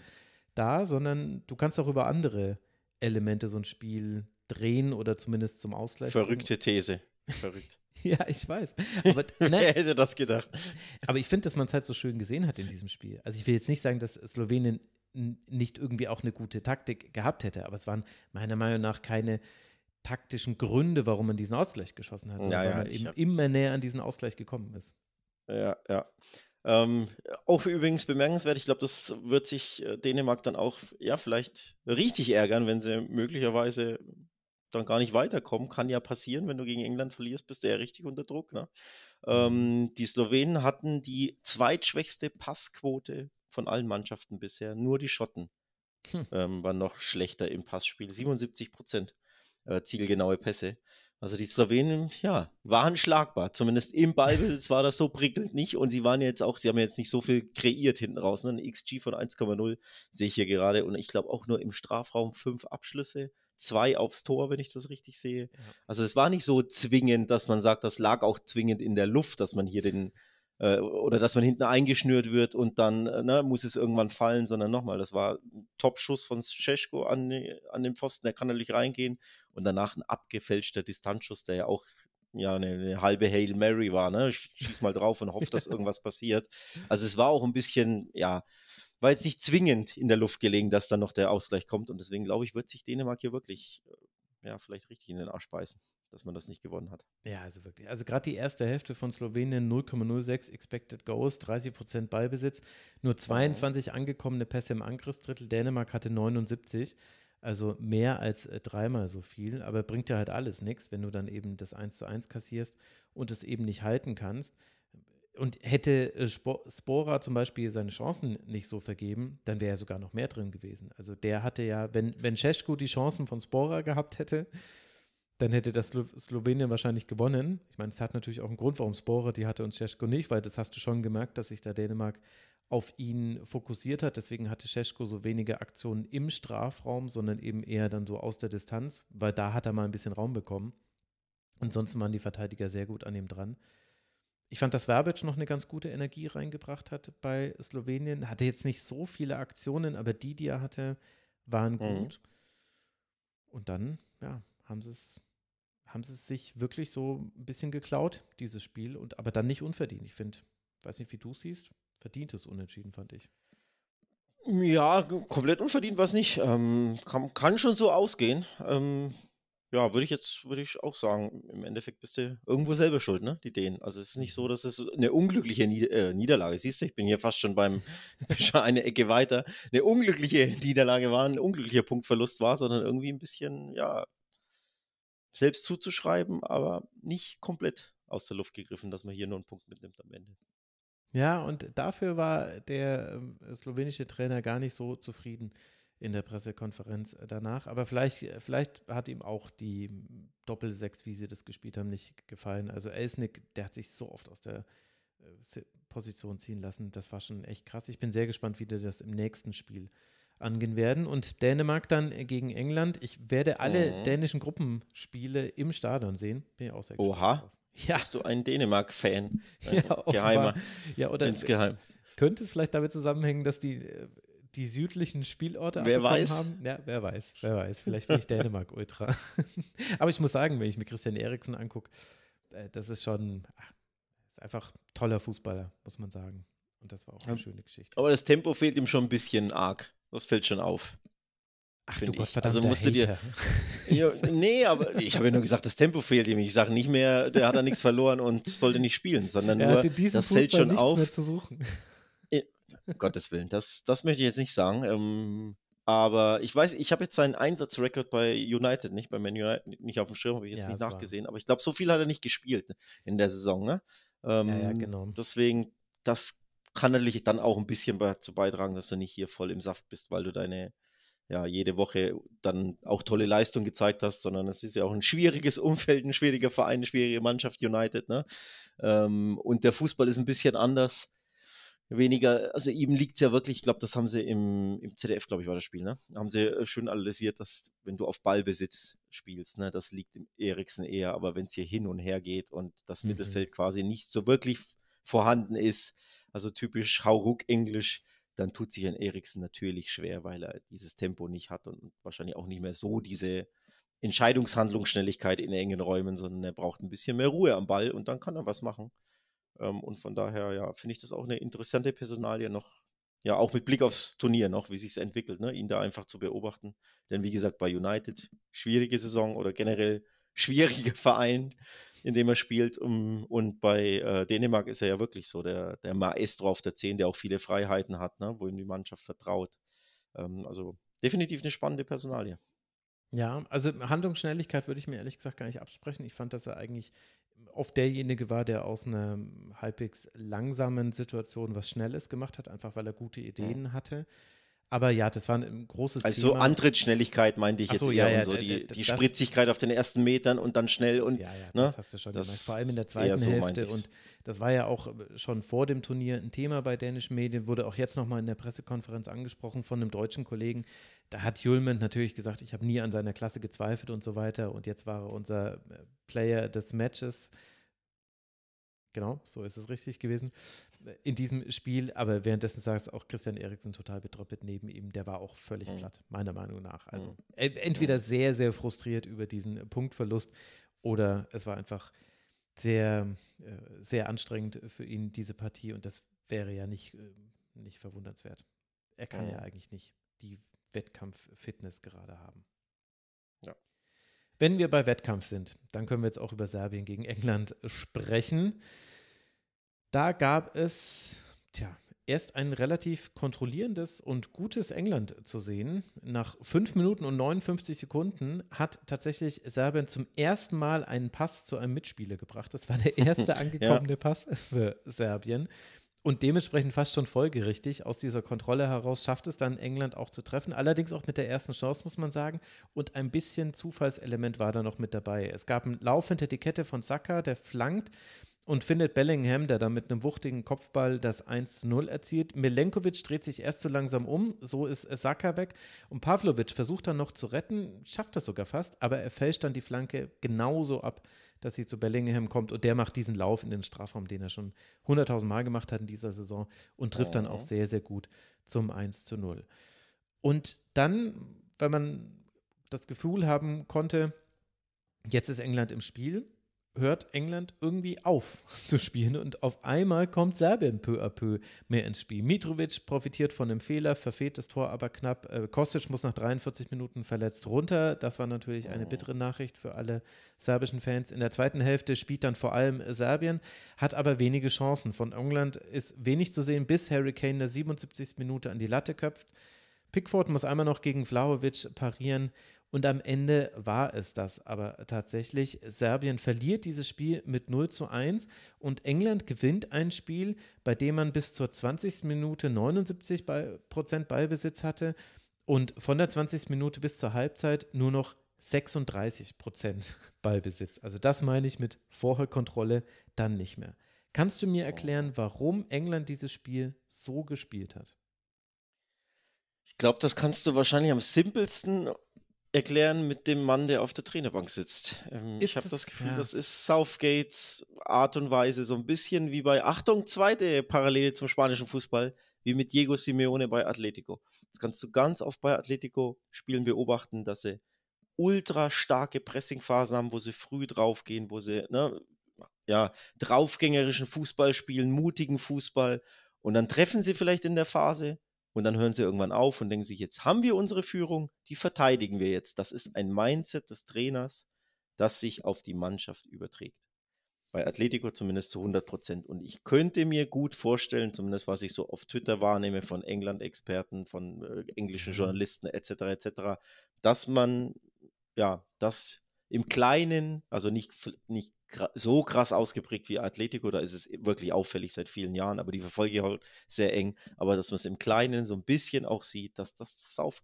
da, sondern du kannst auch über andere Elemente so ein Spiel drehen oder zumindest zum Ausgleich. Verrückte These. Verrückt. ja, ich weiß. Aber ne, Wer hätte das gedacht? aber ich finde, dass man es halt so schön gesehen hat in diesem Spiel. Also ich will jetzt nicht sagen, dass Slowenien nicht irgendwie auch eine gute Taktik gehabt hätte. Aber es waren meiner Meinung nach keine taktischen Gründe, warum man diesen Ausgleich geschossen hat, sondern ja, ja, weil man eben immer näher an diesen Ausgleich gekommen ist. Ja, ja. Ähm, auch übrigens bemerkenswert, ich glaube, das wird sich äh, Dänemark dann auch ja vielleicht richtig ärgern, wenn sie möglicherweise dann gar nicht weiterkommen. Kann ja passieren, wenn du gegen England verlierst, bist du ja richtig unter Druck. Ne? Mhm. Ähm, die Slowenen hatten die zweitschwächste Passquote von allen Mannschaften bisher. Nur die Schotten hm. ähm, waren noch schlechter im Passspiel. 77 Prozent äh, zielgenaue Pässe. Also die Slowenen, ja, waren schlagbar. Zumindest im Ballbesitz war das so prickelnd nicht. Und sie waren jetzt auch, sie haben jetzt nicht so viel kreiert hinten raus. Ne? Ein XG von 1,0 sehe ich hier gerade. Und ich glaube auch nur im Strafraum fünf Abschlüsse, zwei aufs Tor, wenn ich das richtig sehe. Ja. Also es war nicht so zwingend, dass man sagt, das lag auch zwingend in der Luft, dass man hier den äh, oder dass man hinten eingeschnürt wird und dann äh, ne, muss es irgendwann fallen, sondern nochmal, das war ein Top-Schuss von Scheschko an, an den Pfosten, der kann natürlich reingehen und danach ein abgefälschter Distanzschuss, der ja auch ja, eine, eine halbe Hail Mary war, ne? Schieß mal drauf und hofft, dass irgendwas passiert. Also es war auch ein bisschen, ja, war jetzt nicht zwingend in der Luft gelegen, dass dann noch der Ausgleich kommt und deswegen glaube ich, wird sich Dänemark hier wirklich, äh, ja, vielleicht richtig in den Arsch beißen dass man das nicht gewonnen hat. Ja, also wirklich. Also gerade die erste Hälfte von Slowenien 0,06 Expected Goals, 30 Ballbesitz, nur 22 oh. angekommene Pässe im Angriffsdrittel. Dänemark hatte 79. Also mehr als äh, dreimal so viel, aber bringt ja halt alles nichts, wenn du dann eben das 1 zu 1 kassierst und es eben nicht halten kannst. Und hätte äh, Spora zum Beispiel seine Chancen nicht so vergeben, dann wäre er sogar noch mehr drin gewesen. Also der hatte ja, wenn, wenn Cesko die Chancen von Spora gehabt hätte, dann hätte das Slow Slowenien wahrscheinlich gewonnen. Ich meine, es hat natürlich auch einen Grund, warum Spore die hatte und Cesko nicht, weil das hast du schon gemerkt, dass sich da Dänemark auf ihn fokussiert hat. Deswegen hatte Cesko so wenige Aktionen im Strafraum, sondern eben eher dann so aus der Distanz, weil da hat er mal ein bisschen Raum bekommen. Ansonsten waren die Verteidiger sehr gut an ihm dran. Ich fand, dass Verbic noch eine ganz gute Energie reingebracht hat bei Slowenien. Hatte jetzt nicht so viele Aktionen, aber die, die er hatte, waren mhm. gut. Und dann, ja, haben sie es haben sie es sich wirklich so ein bisschen geklaut, dieses Spiel, und aber dann nicht unverdient. Ich finde, weiß nicht, wie du siehst, verdientes Unentschieden, fand ich. Ja, komplett unverdient war es nicht. Ähm, kann, kann, schon so ausgehen. Ähm, ja, würde ich jetzt würde ich auch sagen, im Endeffekt bist du irgendwo selber schuld, ne? Die Dänen. Also es ist nicht so, mhm. dass es eine unglückliche äh, Niederlage, siehst du, ich bin hier fast schon beim schon eine Ecke weiter, eine unglückliche Niederlage war, ein unglücklicher Punktverlust war, sondern irgendwie ein bisschen, ja, selbst zuzuschreiben, aber nicht komplett aus der Luft gegriffen, dass man hier nur einen Punkt mitnimmt am Ende. Ja, und dafür war der äh, slowenische Trainer gar nicht so zufrieden in der Pressekonferenz äh, danach. Aber vielleicht, äh, vielleicht hat ihm auch die hm, Doppelsechs, wie sie das gespielt haben, nicht gefallen. Also Elsnick, der hat sich so oft aus der äh, Position ziehen lassen. Das war schon echt krass. Ich bin sehr gespannt, wie der das im nächsten Spiel äh, angehen werden. Und Dänemark dann gegen England. Ich werde alle mhm. dänischen Gruppenspiele im Stadion sehen. Bin ja auch sehr gespannt. Oha. Ja. Bist du ein Dänemark-Fan? Ja, Geheimer. Ja, oder Insgeheim. Könnte es vielleicht damit zusammenhängen, dass die äh, die südlichen Spielorte wer weiß. haben. Ja, wer weiß, wer weiß. Vielleicht bin ich Dänemark-Ultra. Aber ich muss sagen, wenn ich mir Christian Eriksen angucke, äh, das ist schon ist einfach toller Fußballer, muss man sagen. Und das war auch eine ja. schöne Geschichte. Aber das Tempo fehlt ihm schon ein bisschen arg. Das fällt schon auf. Ach du Gott, verdammt, also musst du dir. Ja, nee, aber ich habe ja nur gesagt, das Tempo fehlt ihm. Ich sage nicht mehr, der hat da nichts verloren und sollte nicht spielen, sondern er nur, das Fußball fällt schon auf. Mehr zu suchen. Um Gottes Willen, das, das möchte ich jetzt nicht sagen. Ähm, aber ich weiß, ich habe jetzt seinen Einsatzrekord bei United nicht, bei Man United nicht auf dem Schirm, habe ich jetzt ja, nicht nachgesehen. War. Aber ich glaube, so viel hat er nicht gespielt in der Saison. Ne? Ähm, ja, ja, ähm, genau. Deswegen, das kann natürlich dann auch ein bisschen dazu beitragen, dass du nicht hier voll im Saft bist, weil du deine ja, jede Woche dann auch tolle Leistung gezeigt hast, sondern es ist ja auch ein schwieriges Umfeld, ein schwieriger Verein, eine schwierige Mannschaft United. Ne? Ähm, und der Fußball ist ein bisschen anders. Weniger, also ihm liegt es ja wirklich, ich glaube, das haben sie im, im ZDF, glaube ich, war das Spiel, ne? Haben sie äh, schön analysiert, dass wenn du auf Ballbesitz spielst, ne, das liegt im Eriksen eher, aber wenn es hier hin und her geht und das mhm. Mittelfeld quasi nicht so wirklich vorhanden ist, also typisch Hauruck-Englisch, dann tut sich ein Eriksen natürlich schwer, weil er dieses Tempo nicht hat und wahrscheinlich auch nicht mehr so diese Entscheidungshandlungsschnelligkeit in engen Räumen, sondern er braucht ein bisschen mehr Ruhe am Ball und dann kann er was machen. Ähm, und von daher, ja, finde ich das auch eine interessante Personalie noch, ja, auch mit Blick aufs Turnier noch, wie sich es entwickelt, ne? ihn da einfach zu beobachten. Denn wie gesagt, bei United, schwierige Saison oder generell schwierige Verein, in dem er spielt. Um, und bei äh, Dänemark ist er ja wirklich so der, der Maestro auf der 10, der auch viele Freiheiten hat, ne? wo ihm die Mannschaft vertraut. Ähm, also definitiv eine spannende Personalie. Ja, also Handlungsschnelligkeit würde ich mir ehrlich gesagt gar nicht absprechen. Ich fand, dass er eigentlich oft derjenige war, der aus einer halbwegs langsamen Situation was Schnelles gemacht hat, einfach weil er gute mhm. Ideen ja. hatte. Aber ja, das war ein großes also Thema. Also Antrittsschnelligkeit meinte ich so, jetzt eher ja, ja, und so, die, die Spritzigkeit auf den ersten Metern und dann schnell und Ja, ja, ne? das hast du schon das gemeint, vor allem in der zweiten so Hälfte und das war ja auch äh, schon vor dem Turnier ein Thema bei dänischen Medien, wurde auch jetzt nochmal in der Pressekonferenz angesprochen von einem deutschen Kollegen, da hat Julman natürlich gesagt, ich habe nie an seiner Klasse gezweifelt und so weiter und jetzt war er unser äh, Player des Matches. Genau, so ist es richtig gewesen in diesem Spiel, aber währenddessen saß auch Christian Eriksen total betröppelt neben ihm. Der war auch völlig mhm. platt, meiner Meinung nach. Also mhm. entweder sehr, sehr frustriert über diesen Punktverlust oder es war einfach sehr, äh, sehr anstrengend für ihn, diese Partie. Und das wäre ja nicht, äh, nicht verwundernswert. Er kann mhm. ja eigentlich nicht die Wettkampffitness gerade haben. Ja. Wenn wir bei Wettkampf sind, dann können wir jetzt auch über Serbien gegen England sprechen. Da gab es, tja, erst ein relativ kontrollierendes und gutes England zu sehen. Nach 5 Minuten und 59 Sekunden hat tatsächlich Serbien zum ersten Mal einen Pass zu einem Mitspieler gebracht. Das war der erste angekommene ja. Pass für Serbien. Und dementsprechend fast schon folgerichtig aus dieser Kontrolle heraus schafft es dann England auch zu treffen. Allerdings auch mit der ersten Chance, muss man sagen. Und ein bisschen Zufallselement war da noch mit dabei. Es gab einen Lauf hinter die Kette von Saka, der flankt und findet Bellingham, der da mit einem wuchtigen Kopfball das 1-0 erzielt. Milenkovic dreht sich erst so langsam um, so ist Saka weg und Pavlovic versucht dann noch zu retten, schafft das sogar fast, aber er fälscht dann die Flanke genauso ab, dass sie zu Bellingham kommt und der macht diesen Lauf in den Strafraum, den er schon 100.000 Mal gemacht hat in dieser Saison und trifft dann auch mhm. sehr, sehr gut zum 1-0. Und dann, wenn man das Gefühl haben konnte, jetzt ist England im Spiel, hört England irgendwie auf zu spielen und auf einmal kommt Serbien peu à peu mehr ins Spiel. Mitrovic profitiert von einem Fehler, verfehlt das Tor aber knapp. Äh, Kostic muss nach 43 Minuten verletzt runter. Das war natürlich eine oh. bittere Nachricht für alle serbischen Fans. In der zweiten Hälfte spielt dann vor allem Serbien, hat aber wenige Chancen. Von England ist wenig zu sehen, bis Harry Kane in der 77. Minute an die Latte köpft. Pickford muss einmal noch gegen Vlahovic parieren und am Ende war es das aber tatsächlich. Serbien verliert dieses Spiel mit 0 zu 1 und England gewinnt ein Spiel, bei dem man bis zur 20. Minute 79 Prozent Ballbesitz hatte und von der 20. Minute bis zur Halbzeit nur noch 36 Prozent Ballbesitz. Also das meine ich mit vorher dann nicht mehr. Kannst du mir erklären, warum England dieses Spiel so gespielt hat? Ich glaube, das kannst du wahrscheinlich am simpelsten erklären mit dem Mann, der auf der Trainerbank sitzt. Ähm, ich habe das Gefühl, ja. das ist Southgates Art und Weise, so ein bisschen wie bei Achtung, zweite Parallele zum spanischen Fußball, wie mit Diego Simeone bei Atletico. Das kannst du ganz oft bei Atletico Spielen beobachten, dass sie ultra starke Pressingphasen haben, wo sie früh draufgehen, wo sie ne, ja, draufgängerischen Fußball spielen, mutigen Fußball und dann treffen sie vielleicht in der Phase und dann hören sie irgendwann auf und denken sich, jetzt haben wir unsere Führung, die verteidigen wir jetzt. Das ist ein Mindset des Trainers, das sich auf die Mannschaft überträgt. Bei Atletico zumindest zu 100 Prozent. Und ich könnte mir gut vorstellen, zumindest was ich so auf Twitter wahrnehme von England-Experten, von äh, englischen mhm. Journalisten etc., etc., dass man ja das im Kleinen, also nicht, nicht so krass ausgeprägt wie Atletico, da ist es wirklich auffällig seit vielen Jahren, aber die Verfolge halt sehr eng, aber dass man es im Kleinen so ein bisschen auch sieht, dass das auf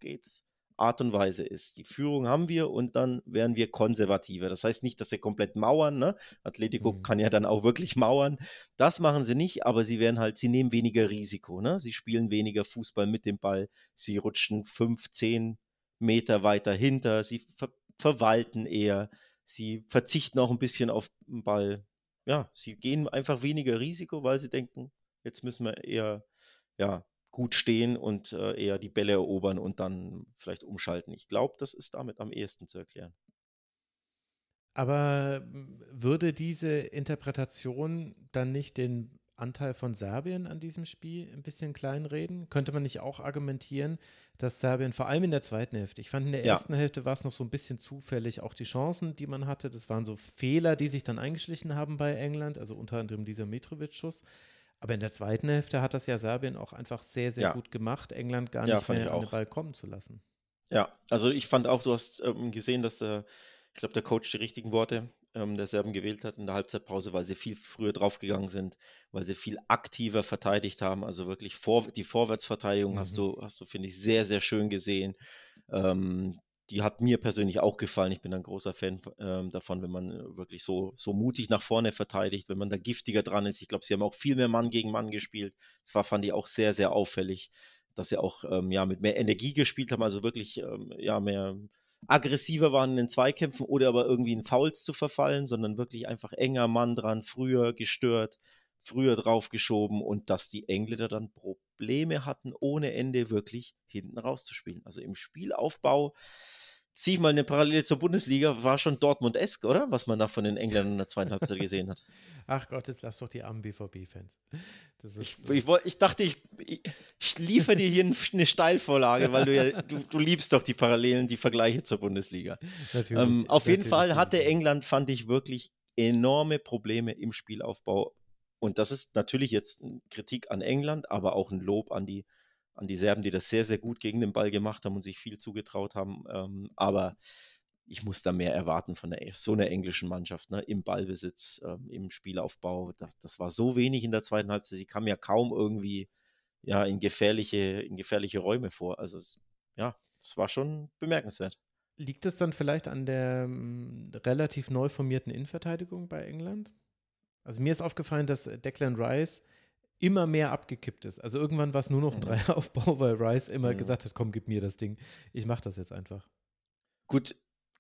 Art und Weise ist. Die Führung haben wir und dann werden wir konservativer. Das heißt nicht, dass sie komplett mauern. Ne? Atletico mhm. kann ja dann auch wirklich mauern. Das machen sie nicht, aber sie werden halt, sie nehmen weniger Risiko. Ne? Sie spielen weniger Fußball mit dem Ball. Sie rutschen fünf, zehn Meter weiter hinter. Sie ver verwalten eher, sie verzichten auch ein bisschen auf den Ball. Ja, sie gehen einfach weniger Risiko, weil sie denken, jetzt müssen wir eher ja, gut stehen und äh, eher die Bälle erobern und dann vielleicht umschalten. Ich glaube, das ist damit am ehesten zu erklären. Aber hm, würde diese Interpretation dann nicht den Anteil von Serbien an diesem Spiel ein bisschen kleinreden? Könnte man nicht auch argumentieren, dass Serbien vor allem in der zweiten Hälfte, ich fand in der ja. ersten Hälfte war es noch so ein bisschen zufällig, auch die Chancen, die man hatte, das waren so Fehler, die sich dann eingeschlichen haben bei England, also unter anderem dieser Mitrovic-Schuss. Aber in der zweiten Hälfte hat das ja Serbien auch einfach sehr, sehr ja. gut gemacht, England gar ja, nicht mehr an den Ball kommen zu lassen. Ja, also ich fand auch, du hast ähm, gesehen, dass der, äh, ich glaube, der Coach die richtigen Worte ähm, der Serben gewählt hat in der Halbzeitpause, weil sie viel früher draufgegangen sind, weil sie viel aktiver verteidigt haben. Also wirklich vor, die Vorwärtsverteidigung mhm. hast du, hast du finde ich, sehr, sehr schön gesehen. Ähm, die hat mir persönlich auch gefallen. Ich bin ein großer Fan ähm, davon, wenn man äh, wirklich so, so mutig nach vorne verteidigt, wenn man da giftiger dran ist. Ich glaube, sie haben auch viel mehr Mann gegen Mann gespielt. Das war, fand ich auch sehr, sehr auffällig, dass sie auch ähm, ja, mit mehr Energie gespielt haben, also wirklich ähm, ja, mehr, aggressiver waren in den Zweikämpfen oder aber irgendwie in Fouls zu verfallen, sondern wirklich einfach enger Mann dran, früher gestört, früher draufgeschoben und dass die Engländer dann Probleme hatten, ohne Ende wirklich hinten rauszuspielen. Also im Spielaufbau zieh ich mal eine Parallele zur Bundesliga, war schon Dortmund-esk, oder? Was man da von den Engländern in der zweiten Halbzeit gesehen hat. Ach Gott, jetzt lass doch die armen BVB-Fans. Ich, ich, ich, dachte, ich, ich liefere dir hier eine Steilvorlage, weil du ja, du, du, liebst doch die Parallelen, die Vergleiche zur Bundesliga. Natürlich. Ähm, auf natürlich jeden Fall hatte England, fand ich, wirklich enorme Probleme im Spielaufbau. Und das ist natürlich jetzt eine Kritik an England, aber auch ein Lob an die an die Serben, die das sehr, sehr gut gegen den Ball gemacht haben und sich viel zugetraut haben. Ähm, aber ich muss da mehr erwarten von der, so einer englischen Mannschaft, ne? im Ballbesitz, ähm, im Spielaufbau. Das, das, war so wenig in der zweiten Halbzeit. Sie kam ja kaum irgendwie ja, in, gefährliche, in gefährliche Räume vor. Also es, ja, das war schon bemerkenswert. Liegt es dann vielleicht an der m, hm, relativ neu formierten Innenverteidigung bei England? Also mir ist aufgefallen, dass äh, Declan Rice immer mehr abgekippt ist. Also irgendwann war es nur noch ein mhm. Dreieraufbau, weil Rice immer mhm. gesagt hat, komm, gib mir das Ding. Ich mache das jetzt einfach. Gut,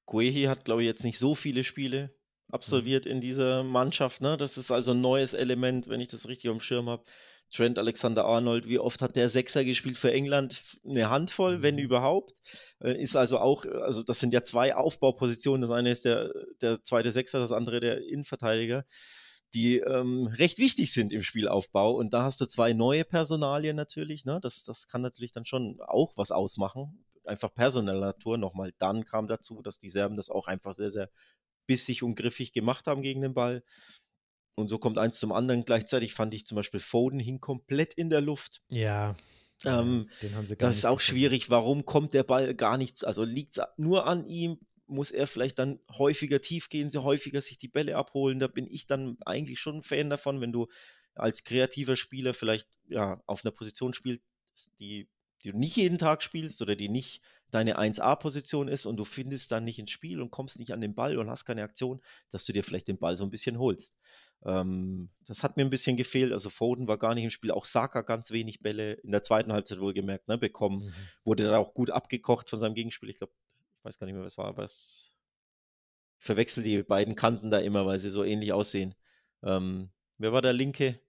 Guehi hat, glaube ich, jetzt nicht so viele Spiele absolviert mhm. in dieser Mannschaft. Ne? Das ist also ein neues Element, wenn ich das richtig auf dem Schirm habe. Trent Alexander-Arnold, wie oft hat der Sechser gespielt für England? Eine Handvoll, mhm. wenn überhaupt. Äh, ist also auch, also das sind ja zwei Aufbaupositionen. Das eine ist der, der zweite Sechser, das andere der Innenverteidiger die ähm, recht wichtig sind im Spielaufbau. Und da hast du zwei neue Personalien natürlich. Ne? Das, das kann natürlich dann schon auch was ausmachen. Einfach personeller Natur nochmal. Dann kam dazu, dass die Serben das auch einfach sehr, sehr bissig und griffig gemacht haben gegen den Ball. Und so kommt eins zum anderen. Gleichzeitig fand ich zum Beispiel Foden hing komplett in der Luft. Ja. Ähm, das ist auch bekommen. schwierig. Warum kommt der Ball gar nicht? Also liegt es nur an ihm? muss er vielleicht dann häufiger tief gehen, häufiger sich die Bälle abholen. Da bin ich dann eigentlich schon ein Fan davon, wenn du als kreativer Spieler vielleicht ja, auf einer Position spielst, die, die du nicht jeden Tag spielst oder die nicht deine 1A-Position ist und du findest dann nicht ins Spiel und kommst nicht an den Ball und hast keine Aktion, dass du dir vielleicht den Ball so ein bisschen holst. Ähm, das hat mir ein bisschen gefehlt. Also Foden war gar nicht im Spiel. Auch Saka ganz wenig Bälle in der zweiten Halbzeit wohlgemerkt ne, bekommen. Mhm. Wurde dann auch gut abgekocht von seinem Gegenspiel. Ich glaube, ich weiß gar nicht mehr, was war, aber ich verwechsel die beiden Kanten da immer, weil sie so ähnlich aussehen. Ähm, wer war der linke?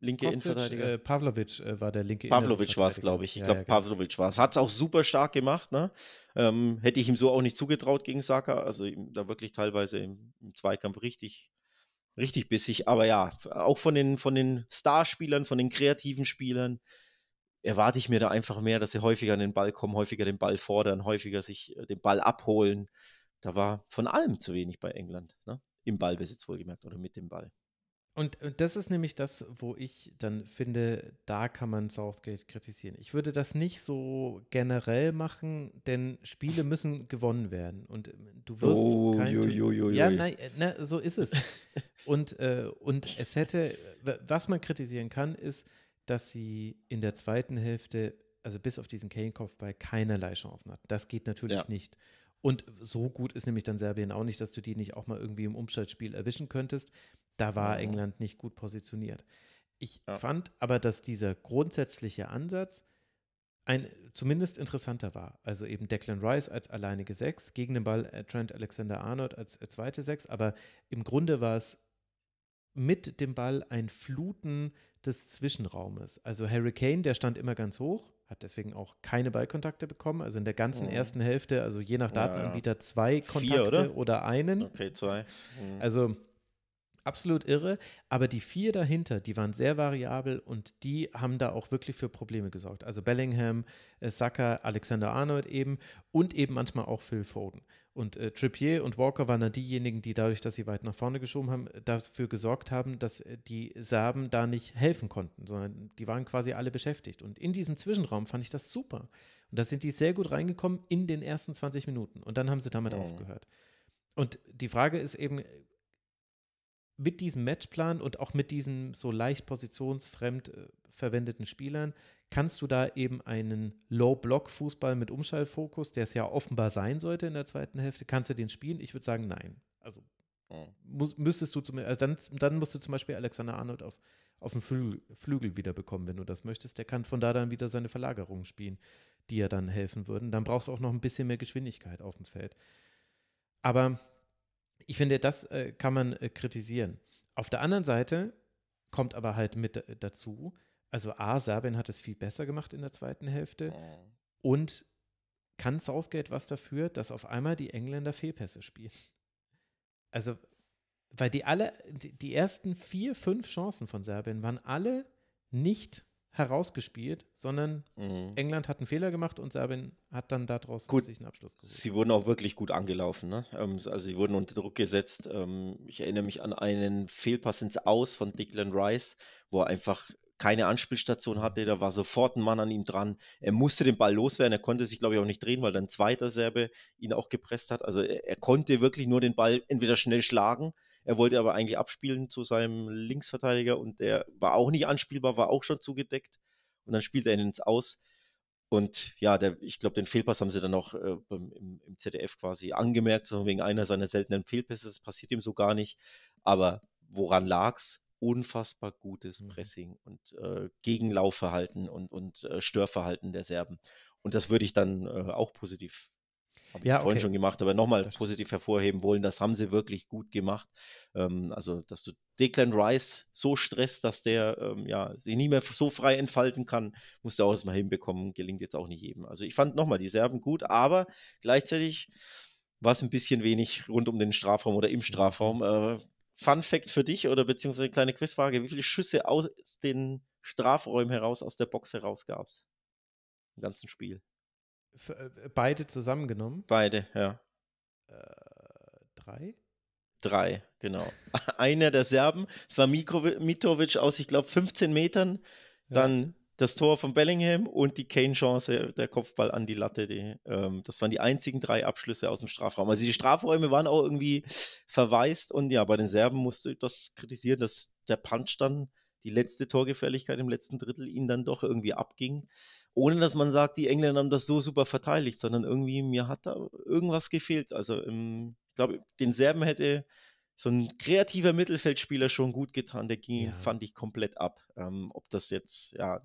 Linke Kostic, Innenverteidiger. Äh, Pavlovic äh, war der linke Pavlovic war es, glaube ich. Ich ja, glaube, ja, genau. Pavlovic war es. Hat es auch super stark gemacht. Ne? Ähm, hätte ich ihm so auch nicht zugetraut gegen Saka. Also da wirklich teilweise im, im Zweikampf richtig, richtig bissig. Aber ja, auch von den, von den Starspielern, von den kreativen Spielern, erwarte ich mir da einfach mehr, dass sie häufiger an den Ball kommen, häufiger den Ball fordern, häufiger sich äh, den Ball abholen. Da war von allem zu wenig bei England. Ne? Im Ballbesitz wohlgemerkt oder mit dem Ball. Und, und, das ist nämlich das, wo ich dann finde, da kann man Southgate kritisieren. Ich würde das nicht so generell machen, denn Spiele müssen gewonnen werden. Und ähm, du wirst oh, kein. Jo, jo, jo, ja, nein, äh, na, ne, so ist es. und, äh, und es hätte, was man kritisieren kann, ist, dass sie in der zweiten Hälfte, also bis auf diesen Kane-Kopfball, keinerlei Chancen hatten. Das geht natürlich ja. nicht. Und so gut ist nämlich dann Serbien auch nicht, dass du die nicht auch mal irgendwie im Umschaltspiel erwischen könntest. Da war mhm. England nicht gut positioniert. Ich ja. fand aber, dass dieser grundsätzliche Ansatz ein zumindest interessanter war. Also eben Declan Rice als alleinige Sechs, gegen den Ball äh, Trent Alexander-Arnold als äh, zweite Sechs, aber im Grunde war es mit dem Ball ein Fluten des Zwischenraumes. Also Harry Kane, der stand immer ganz hoch, hat deswegen auch keine Ballkontakte bekommen. Also in der ganzen oh. ersten Hälfte, also je nach Datenanbieter, zwei Kontakte Vier, oder? oder? einen. Okay, zwei. Mhm. Also absolut irre. Aber die vier dahinter, die waren sehr variabel und die haben da auch wirklich für Probleme gesorgt. Also Bellingham, äh, Saka, Alexander Arnold eben und eben manchmal auch Phil Foden. Und äh, Trippier und Walker waren dann diejenigen, die dadurch, dass sie weit nach vorne geschoben haben, dafür gesorgt haben, dass äh, die Serben da nicht helfen konnten, sondern die waren quasi alle beschäftigt. Und in diesem Zwischenraum fand ich das super. Und da sind die sehr gut reingekommen in den ersten 20 Minuten. Und dann haben sie damit oh. aufgehört. Und die Frage ist eben, mit diesem Matchplan und auch mit diesen so leicht positionsfremd äh, verwendeten Spielern kannst du da eben einen Low-Block-Fußball mit Umschaltfokus, der es ja offenbar sein sollte in der zweiten Hälfte, kannst du den spielen? Ich würde sagen, nein. Also hm. muss, müsstest du zum, also dann, dann musst du zum Beispiel Alexander Arnold auf, auf den Flügel, Flügel wiederbekommen, wenn du das möchtest. Der kann von da dann wieder seine Verlagerungen spielen, die ja dann helfen würden. Dann brauchst du auch noch ein bisschen mehr Geschwindigkeit auf dem Feld. Aber ich finde, das äh, kann man äh, kritisieren. Auf der anderen Seite kommt aber halt mit äh, dazu, also A, Serbien hat es viel besser gemacht in der zweiten Hälfte mhm. und kann Southgate was dafür, dass auf einmal die Engländer Fehlpässe spielen. Also, weil die alle, die, die ersten vier, fünf Chancen von Serbien waren alle nicht herausgespielt, sondern mhm. England hat einen Fehler gemacht und Serbien hat dann daraus gut, sich einen Abschluss gesucht. Sie wurden auch wirklich gut angelaufen. Ne? Ähm, also sie wurden unter Druck gesetzt. Ähm, ich erinnere mich an einen Fehlpass ins Aus von Declan Rice, wo er einfach keine Anspielstation hatte, da war sofort ein Mann an ihm dran. Er musste den Ball loswerden, er konnte sich, glaube ich, auch nicht drehen, weil dann zweiter Serbe ihn auch gepresst hat. Also er, er konnte wirklich nur den Ball entweder schnell schlagen er wollte aber eigentlich abspielen zu seinem Linksverteidiger und der war auch nicht anspielbar, war auch schon zugedeckt. Und dann spielte er ihn ins Aus. Und ja, der, ich glaube, den Fehlpass haben sie dann noch äh, im, im, ZDF quasi angemerkt, so wegen einer seiner seltenen Fehlpässe. Das passiert ihm so gar nicht. Aber woran lag es? Unfassbar gutes mhm. Pressing und äh, Gegenlaufverhalten und, und äh, Störverhalten der Serben. Und das würde ich dann äh, auch positiv habe ich vorhin okay. schon gemacht, aber nochmal positiv hervorheben wollen, das haben sie wirklich gut gemacht. Ähm, also, dass du Declan Rice so stresst, dass der ähm, ja, sich nicht mehr so frei entfalten kann, musst du auch erstmal hinbekommen. Gelingt jetzt auch nicht jedem. Also, ich fand nochmal die Serben gut, aber gleichzeitig war es ein bisschen wenig rund um den Strafraum oder im mhm. Strafraum. Äh, Fun Fact für dich oder beziehungsweise eine kleine Quizfrage: Wie viele Schüsse aus den Strafräumen heraus, aus der Box heraus gab es im ganzen Spiel? Für, äh, beide zusammengenommen? Beide, ja. Äh, drei? Drei, genau. Einer der Serben, es war Mitrovic aus, ich glaube, 15 Metern. Ja. Dann das Tor von Bellingham und die Kane-Chance, der Kopfball an die Latte. Die, ähm, das waren die einzigen drei Abschlüsse aus dem Strafraum. Also die Strafräume waren auch irgendwie verwaist und ja, bei den Serben musste ich das kritisieren, dass der Punch dann die letzte Torgefährlichkeit im letzten Drittel ihnen dann doch irgendwie abging. Ohne dass man sagt, die Engländer haben das so super verteidigt, sondern irgendwie mir hat da irgendwas gefehlt. Also ähm, ich glaube, den Serben hätte so ein kreativer Mittelfeldspieler schon gut getan. Der ging, ja. fand ich komplett ab. Ähm, ob das jetzt, ja,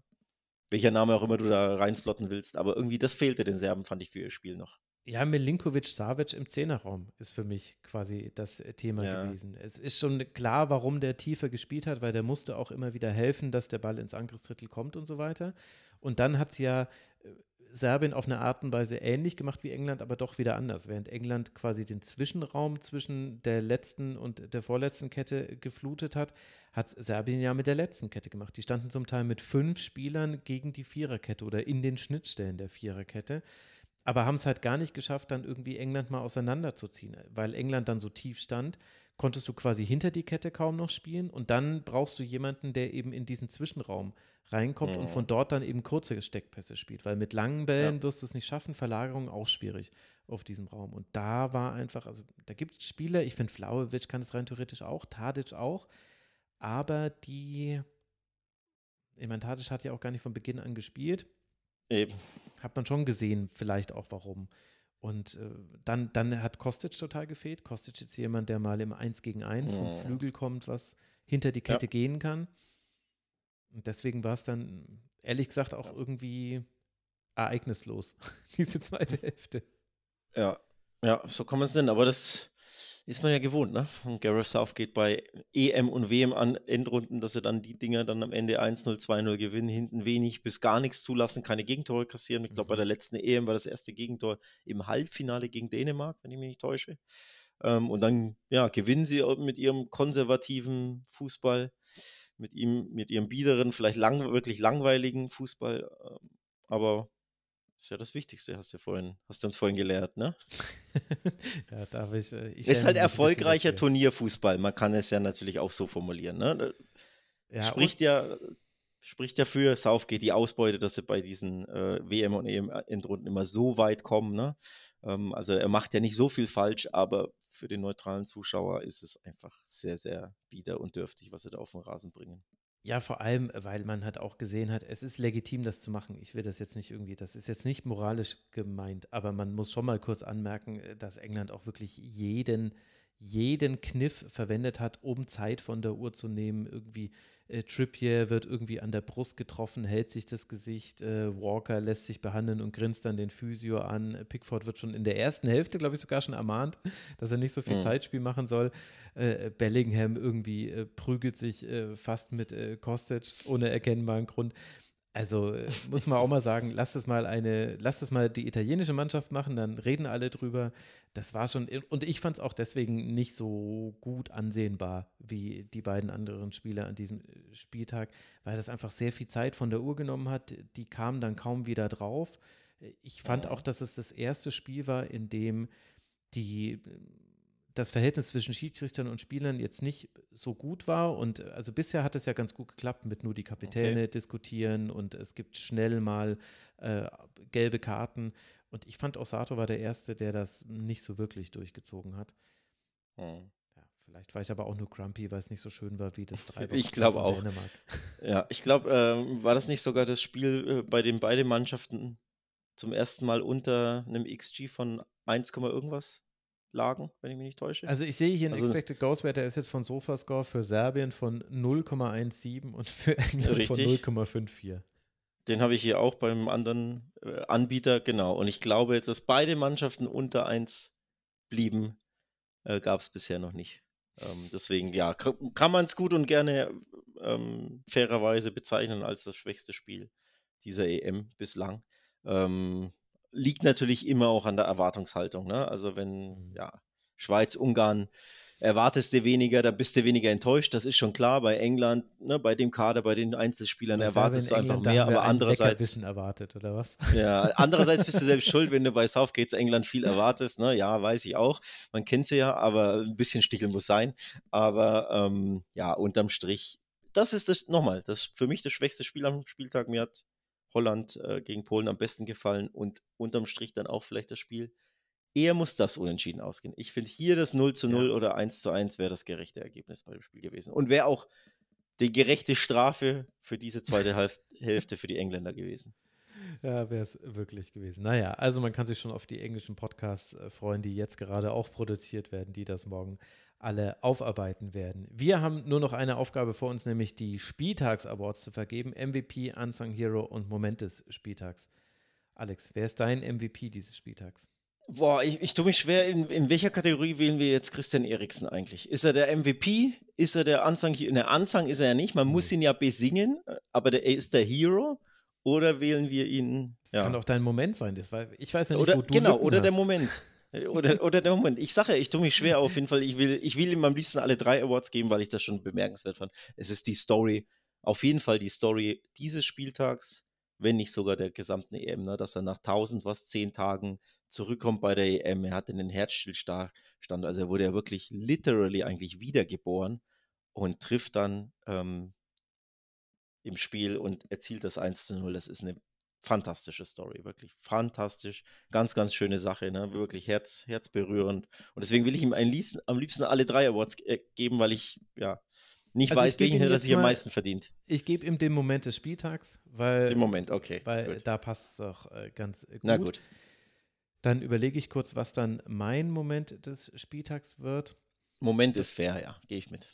welcher Name auch immer du da reinslotten willst, aber irgendwie das fehlte den Serben, fand ich für ihr Spiel noch ja, Milinkovic Savic im Zehnerraum ist für mich quasi das äh, Thema ja. gewesen. Es ist schon klar, warum der tiefer gespielt hat, weil der musste auch immer wieder helfen, dass der Ball ins Angriffsdrittel kommt und so weiter. Und dann hat es ja äh, Serbien auf eine Art und Weise ähnlich gemacht wie England, aber doch wieder anders. Während England quasi den Zwischenraum zwischen der letzten und der vorletzten Kette geflutet hat, hat Serbien ja mit der letzten Kette gemacht. Die standen zum Teil mit fünf Spielern gegen die Viererkette oder in den Schnittstellen der Viererkette aber haben es halt gar nicht geschafft, dann irgendwie England mal auseinanderzuziehen, weil England dann so tief stand, konntest du quasi hinter die Kette kaum noch spielen und dann brauchst du jemanden, der eben in diesen Zwischenraum reinkommt mhm. und von dort dann eben kurze Steckpässe spielt, weil mit langen Bällen ja. wirst du es nicht schaffen, Verlagerung auch schwierig auf diesem Raum und da war einfach, also da gibt es Spieler, ich finde Flauewitsch kann es rein theoretisch auch, Tadic auch, aber die, ich meine, Tadic hat ja auch gar nicht von Beginn an gespielt. Eben hat man schon gesehen, vielleicht auch warum. Und äh, dann, dann hat Kostic total gefehlt. Kostic ist jemand, der mal im 1 gegen 1 vom mhm. Flügel kommt, was hinter die Kette ja. gehen kann. Und deswegen war es dann, ehrlich gesagt, auch irgendwie ereignislos, diese zweite Hälfte. Ja, ja, so kann man es nennen. Aber das ist man ja gewohnt, ne? Und Gareth South geht bei EM und WM an Endrunden, dass er dann die Dinger dann am Ende 1-0, 2-0 gewinnen, hinten wenig bis gar nichts zulassen, keine Gegentore kassieren. Ich glaube, bei mhm. der letzten EM war das erste Gegentor im Halbfinale gegen Dänemark, wenn ich mich nicht täusche. Ähm, und dann, ja, gewinnen sie mit ihrem konservativen Fußball, mit ihm, mit ihrem biederen, vielleicht lang, wirklich langweiligen Fußball. Ähm, aber das ist ja das Wichtigste, hast du vorhin, hast du uns vorhin gelehrt, ne? ja, darf ich. Äh, ich ist halt erfolgreicher Turnierfußball. Man kann es ja natürlich auch so formulieren, ne? Äh, ja, spricht ja, spricht ja für Southgate die Ausbeute, dass sie bei diesen äh, WM und EM-Endrunden immer so weit kommen, ne? Ähm, also er macht ja nicht so viel falsch, aber für den neutralen Zuschauer ist es einfach sehr, sehr bieder und dürftig, was sie da auf den Rasen bringen. Ja, vor allem, äh, weil man halt auch gesehen hat, es ist legitim, das zu machen. Ich will das jetzt nicht irgendwie, das ist jetzt nicht moralisch gemeint, aber man muss schon mal kurz anmerken, äh, dass England auch wirklich jeden, jeden Kniff verwendet hat, um Zeit von der Uhr zu nehmen, irgendwie äh, Trippier wird irgendwie an der Brust getroffen, hält sich das Gesicht. Äh, Walker lässt sich behandeln und grinst dann den Physio an. Pickford wird schon in der ersten Hälfte, glaube ich, sogar schon ermahnt, dass er nicht so viel mhm. Zeitspiel machen soll. Äh, Bellingham irgendwie äh, prügelt sich äh, fast mit äh, Kostic ohne erkennbaren Grund. Also muss man auch mal sagen, lasst es mal eine, lasst es mal die italienische Mannschaft machen, dann reden alle drüber das war schon, und ich fand es auch deswegen nicht so gut ansehnbar wie die beiden anderen Spieler an diesem äh, Spieltag, weil das einfach sehr viel Zeit von der Uhr genommen hat. Die kamen dann kaum wieder drauf. Ich fand auch, dass es das erste Spiel war, in dem die, das Verhältnis zwischen Schiedsrichtern und Spielern jetzt nicht so gut war. Und äh, also bisher hat es ja ganz gut geklappt mit nur die Kapitäne okay. diskutieren und es gibt schnell mal äh, gelbe Karten. Und ich fand, Osato war der Erste, der das nicht so wirklich durchgezogen hat. Hm. Ja, vielleicht war ich aber auch nur grumpy, weil es nicht so schön war wie das 3 Ich glaube auch. Dänemark. Ja, ich glaube, ähm, war das nicht sogar das Spiel, äh, bei dem beide Mannschaften zum ersten Mal unter einem XG von 1, irgendwas lagen, wenn ich mich nicht täusche. Also ich sehe hier also, einen Expected Ghost Wert, der ist jetzt von SofaScore für Serbien von 0,17 und für England richtig. von 0,54. Den habe ich hier auch beim anderen äh, Anbieter, genau. Und ich glaube, dass beide Mannschaften unter 1 blieben, äh, gab es bisher noch nicht. Ähm, deswegen, ja, kann man es gut und gerne ähm, fairerweise bezeichnen als das schwächste Spiel dieser EM bislang. Ähm, liegt natürlich immer auch an der Erwartungshaltung. Ne? Also wenn, mhm. ja, Schweiz, Ungarn erwartest du weniger, da bist du weniger enttäuscht. Das ist schon klar bei England, ne, bei dem Kader, bei den Einzelspielern das erwartest du einfach mehr, aber andererseits Wissen erwartet oder was? Ja, andererseits bist du selbst schuld, wenn du bei Southgates England viel erwartest. Ne? Ja, weiß ich auch. Man kennt sie ja, aber ein bisschen Stichel muss sein. Aber ähm, ja, unterm Strich, das ist das nochmal, das ist für mich das schwächste Spiel am Spieltag. Mir hat Holland äh, gegen Polen am besten gefallen und unterm Strich dann auch vielleicht das Spiel eher muss das unentschieden ausgehen. Ich finde hier das 0 zu 0 ja. oder 1 zu 1 wäre das gerechte Ergebnis bei dem Spiel gewesen. Und wäre auch die gerechte Strafe für diese zweite Hälfte für die Engländer gewesen. Ja, wäre es wirklich gewesen. Naja, also man kann sich schon auf die englischen Podcasts äh, freuen, die jetzt gerade auch produziert werden, die das morgen alle aufarbeiten werden. Wir haben nur noch eine Aufgabe vor uns, nämlich die Spieltags-Awards zu vergeben. MVP, Unsung Hero und Moment des Spieltags. Alex, wer ist dein MVP dieses Spieltags? Boah, ich, ich tue mich schwer, in, in welcher Kategorie wählen wir jetzt Christian Eriksen eigentlich? Ist er der MVP? Ist er der Anzang? Ne, Anzang ist er ja nicht. Man muss ihn ja besingen, aber der, er ist der Hero. Oder wählen wir ihn? Das ja. kann auch dein Moment sein. Das war, ich weiß ja nicht, oder, wo du Genau, Lücken oder hast. der Moment. Oder, oder der Moment. Ich sage, ja, ich tue mich schwer auf jeden Fall. Ich will, ich will ihm am liebsten alle drei Awards geben, weil ich das schon bemerkenswert fand. Es ist die Story. Auf jeden Fall die Story dieses Spieltags wenn nicht sogar der gesamten EM, ne? dass er nach 1000 was, zehn Tagen zurückkommt bei der EM. Er hatte einen Herzstillstand, also er wurde ja wirklich literally eigentlich wiedergeboren und trifft dann ähm, im Spiel und erzielt das 1 zu 0. Das ist eine fantastische Story, wirklich fantastisch, ganz, ganz schöne Sache, ne? wirklich herz, herzberührend. Und deswegen will ich ihm am am liebsten alle drei Awards äh, geben, weil ich, ja, nicht also weiß, wegen dass sich am meisten verdient. Ich gebe ihm den Moment des Spieltags, weil. Den Moment, okay. Weil gut. da passt es auch äh, ganz äh, gut. Na gut. Dann überlege ich kurz, was dann mein Moment des Spieltags wird. Moment ist fair, ja, gehe ich mit.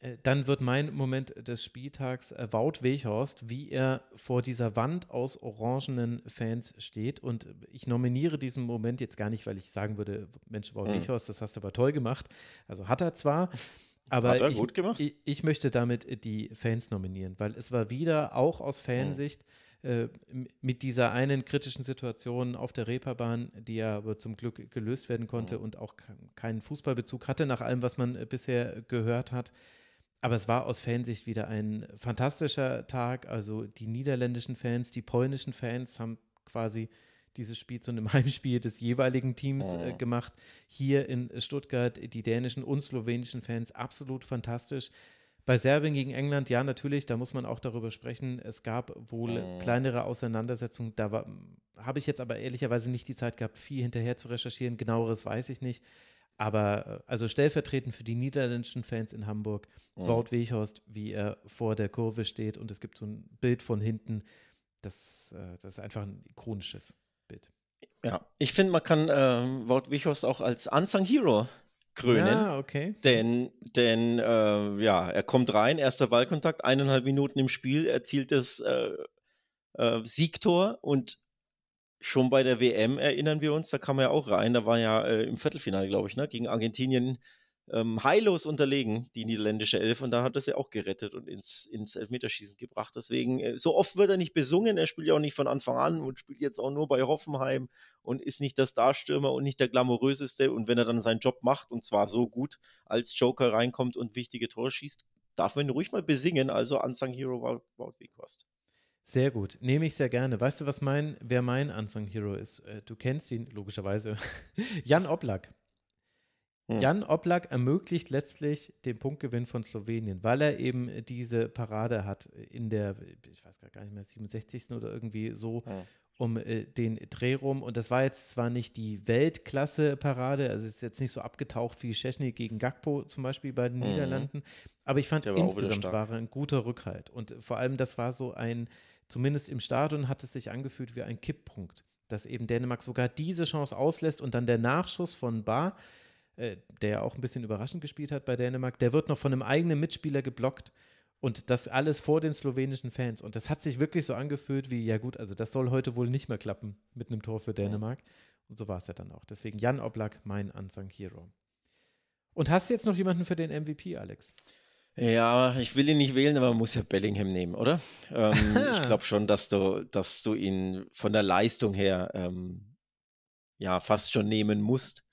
Äh, dann wird mein Moment des Spieltags Wout Weghorst, wie er vor dieser Wand aus orangenen Fans steht. Und ich nominiere diesen Moment jetzt gar nicht, weil ich sagen würde, Mensch, Wout mhm. Weghorst, das hast du aber toll gemacht. Also hat er zwar, aber ich, ich, ich, möchte damit die Fans nominieren, weil es war wieder auch aus Fansicht äh, mit dieser einen kritischen Situation auf der Reeperbahn, die ja aber zum Glück gelöst werden konnte mhm. und auch keinen Fußballbezug hatte, nach allem, was man äh, bisher gehört hat. Aber es war aus Fansicht wieder ein fantastischer Tag. Also die niederländischen Fans, die polnischen Fans haben quasi dieses Spiel zu einem Heimspiel des jeweiligen Teams äh, mhm. gemacht. Hier in äh, Stuttgart die dänischen und slowenischen Fans absolut fantastisch. Bei Serbien gegen England, ja, natürlich, da muss man auch darüber sprechen. Es gab wohl oh. kleinere Auseinandersetzungen. Da hm, habe ich jetzt aber ehrlicherweise nicht die Zeit gehabt, viel hinterher zu recherchieren. Genaueres weiß ich nicht. Aber äh, also stellvertretend für die niederländischen Fans in Hamburg, mhm. Wout Weghorst, wie er vor der Kurve steht und es gibt so ein Bild von hinten. Das, äh, das ist einfach ein ikonisches. Ja, ich finde, man kann äh, Wout Wichos auch als Unsung Hero krönen. Ah, okay. Denn, denn äh, ja, er kommt rein, erster Ballkontakt, eineinhalb Minuten im Spiel, erzielt das äh, äh, Siegtor und schon bei der WM erinnern wir uns, da kam er auch rein, da war er ja äh, im Viertelfinale, glaube ich, ne, gegen Argentinien ähm, heillos unterlegen, die niederländische Elf. Und da hat er sie auch gerettet und ins, ins Elfmeterschießen gebracht. Deswegen, äh, so oft wird er nicht besungen. Er spielt ja auch nicht von Anfang an und spielt jetzt auch nur bei Hoffenheim und ist nicht der Starstürmer und nicht der glamouröseste. Und wenn er dann seinen Job macht und zwar so gut als Joker reinkommt und wichtige Tore schießt, darf man ihn ruhig mal besingen. Also Unsung Hero war Wout was. Sehr gut, nehme ich sehr gerne. Weißt du, was mein, wer mein Unsung Hero ist? Äh, du kennst ihn logischerweise. Jan Oblak. Hm. Jan Oblak ermöglicht letztlich den Punktgewinn von Slowenien, weil er eben diese Parade hat in der, ich weiß gar nicht mehr, 67. oder irgendwie so hm. um äh, den Dreh rum. Und das war jetzt zwar nicht die Weltklasse-Parade, also ist jetzt nicht so abgetaucht wie Szczesny gegen Gagpo zum Beispiel bei den hm. Niederlanden, aber ich fand war insgesamt war er ein guter Rückhalt. Und vor allem, das war so ein, zumindest im Stadion hat es sich angefühlt wie ein Kipppunkt, dass eben Dänemark sogar diese Chance auslässt und dann der Nachschuss von Bar äh, der ja auch ein bisschen überraschend gespielt hat bei Dänemark, der wird noch von einem eigenen Mitspieler geblockt. Und das alles vor den slowenischen Fans. Und das hat sich wirklich so angefühlt wie, ja gut, also das soll heute wohl nicht mehr klappen mit einem Tor für Dänemark. Und so war es ja dann auch. Deswegen Jan Oblak, mein Unsung Hero. Und hast du jetzt noch jemanden für den MVP, Alex? Ja, ich will ihn nicht wählen, aber man muss ja Bellingham nehmen, oder? Ähm, ich glaube schon, dass du, dass du ihn von der Leistung her ähm, ja fast schon nehmen musst.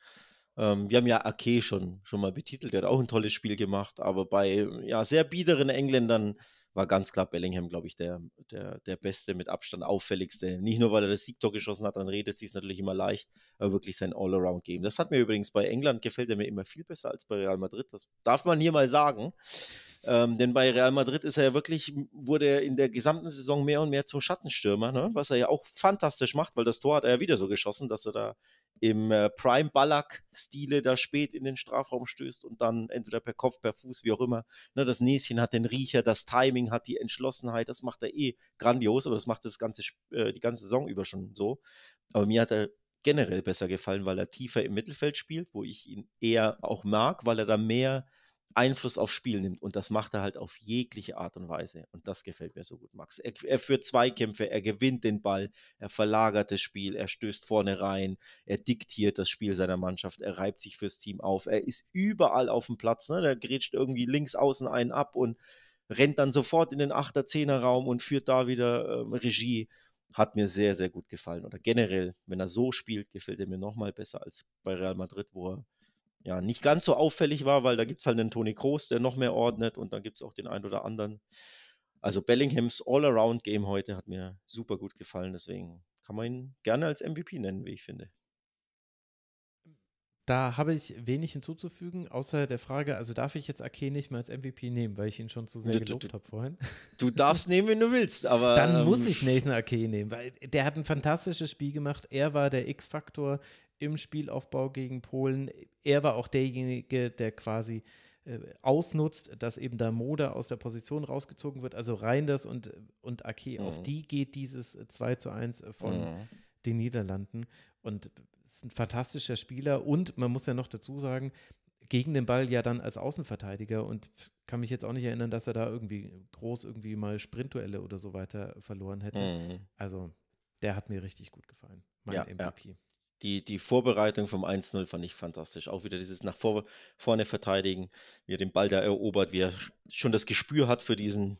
Ähm, wir haben ja Ake schon, schon mal betitelt, der hat auch ein tolles Spiel gemacht, aber bei ja, sehr biederen Engländern war ganz klar Bellingham, glaube ich, der, der, der beste, mit Abstand auffälligste. Nicht nur, weil er das Siegtor geschossen hat, dann redet sie es natürlich immer leicht, aber wirklich sein All-Around-Game. Das hat mir übrigens bei England gefällt, er mir immer viel besser als bei Real Madrid. Das darf man hier mal sagen. Ähm, denn bei Real Madrid ist er ja wirklich, wurde er in der gesamten Saison mehr und mehr zum Schattenstürmer, ne? was er ja auch fantastisch macht, weil das Tor hat er ja wieder so geschossen, dass er da im äh, Prime-Ballack-Stile da spät in den Strafraum stößt und dann entweder per Kopf, per Fuß, wie auch immer. Ne, das Näschen hat den Riecher, das Timing hat die Entschlossenheit, das macht er eh grandios, aber das macht das ganze, äh, die ganze Saison über schon so. Aber mir hat er generell besser gefallen, weil er tiefer im Mittelfeld spielt, wo ich ihn eher auch mag, weil er da mehr Einfluss aufs Spiel nimmt. Und das macht er halt auf jegliche Art und Weise. Und das gefällt mir so gut, Max. Er, er führt Zweikämpfe, er gewinnt den Ball, er verlagert das Spiel, er stößt vorne rein, er diktiert das Spiel seiner Mannschaft, er reibt sich fürs Team auf, er ist überall auf dem Platz. Ne? Der grätscht irgendwie links außen einen ab und rennt dann sofort in den 8er, 10er Raum und führt da wieder ähm, Regie. Hat mir sehr, sehr gut gefallen. Oder generell, wenn er so spielt, gefällt er mir nochmal besser als bei Real Madrid, wo er ja, nicht ganz so auffällig war, weil da gibt es halt den Toni Kroos, der noch mehr ordnet und dann gibt es auch den einen oder anderen. Also Bellinghams All-Around-Game heute hat mir super gut gefallen, deswegen kann man ihn gerne als MVP nennen, wie ich finde. Da habe ich wenig hinzuzufügen, außer der Frage, also darf ich jetzt Ake nicht mal als MVP nehmen, weil ich ihn schon zu sehr gelobt habe vorhin. Du darfst nehmen, wenn du willst, aber. Dann ähm, muss ich Nathan Ake nehmen, weil der hat ein fantastisches Spiel gemacht. Er war der X-Faktor im Spielaufbau gegen Polen. Er war auch derjenige, der quasi äh, ausnutzt, dass eben da Moda aus der Position rausgezogen wird. Also Reinders und, und Ake, mhm. auf die geht dieses 2 zu 1 äh, von mhm. den Niederlanden. Und ist ein fantastischer Spieler. Und man muss ja noch dazu sagen, gegen den Ball ja dann als Außenverteidiger und kann mich jetzt auch nicht erinnern, dass er da irgendwie groß irgendwie mal Sprintduelle oder so weiter verloren hätte. Mhm. Also der hat mir richtig gut gefallen, mein ja, MVP. Ja die, die Vorbereitung vom 1-0 fand ich fantastisch. Auch wieder dieses nach vor, vorne verteidigen, wie er den Ball da erobert, wie er schon das Gespür hat für diesen,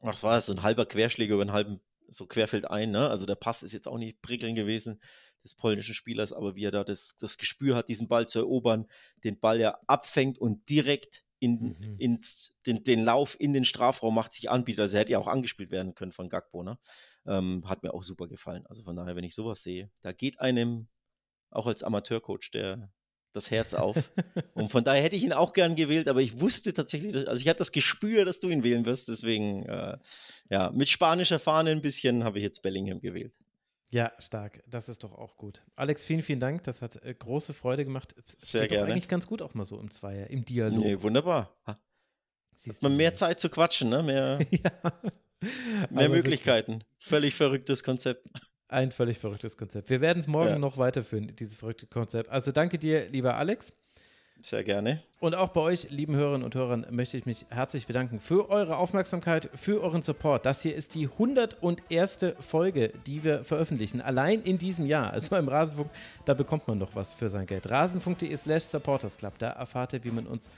was war es, so ein halber Querschläger über einen halben, so querfeld ein, ne? Also der Pass ist jetzt auch nicht prickeln gewesen des polnischen Spielers, aber wie er da das, das Gespür hat, diesen Ball zu erobern, den Ball ja abfängt und direkt in, mhm. ins, den, den Lauf in den Strafraum macht, sich anbietet. Also er hätte ja auch angespielt werden können von Gagbo, ne? Ähm, hat mir auch super gefallen. Also von daher, wenn ich sowas sehe, da geht einem auch als Amateurcoach, der das Herz auf. und von daher hätte ich ihn auch gern gewählt, aber ich wusste tatsächlich, also ich hatte das Gespür, dass du ihn wählen wirst. Deswegen, äh, ja, mit spanischer Fahne ein bisschen habe ich jetzt Bellingham gewählt. Ja, stark. Das ist doch auch gut. Alex, vielen, vielen Dank. Das hat äh, große Freude gemacht. Es Sehr geht gerne. eigentlich ganz gut auch mal so im Zweier, im Dialog. Nee, wunderbar. Ha. Siehst man mehr Zeit zu quatschen, ne? Mehr, ja. mehr also Möglichkeiten. Wirklich. Völlig verrücktes Konzept. Ein völlig verrücktes Konzept. Wir werden es morgen ja. noch weiterführen, dieses verrückte Konzept. Also danke dir, lieber Alex. Sehr gerne. Und auch bei euch, lieben Hörerinnen und Hörern, möchte ich mich herzlich bedanken für eure Aufmerksamkeit, für euren Support. Das hier ist die 101. Folge, die wir veröffentlichen, allein in diesem Jahr. Also beim Rasenfunk, da bekommt man noch was für sein Geld. Rasenfunk.de slash Supporters Club, da erfahrt ihr, wie man uns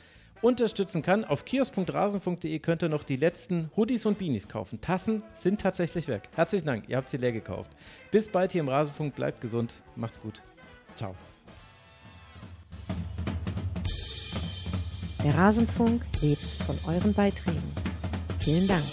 unterstützen kann. Auf kiosk.rasen.de könnt ihr noch die letzten Hoodies und Beanies kaufen. Tassen sind tatsächlich weg. Herzlichen Dank, ihr habt sie leer gekauft. Bis bald hier im Rasenfunk, bleibt gesund, macht's gut. Ciao. Der Rasenfunk lebt von euren Beiträgen. Vielen Dank.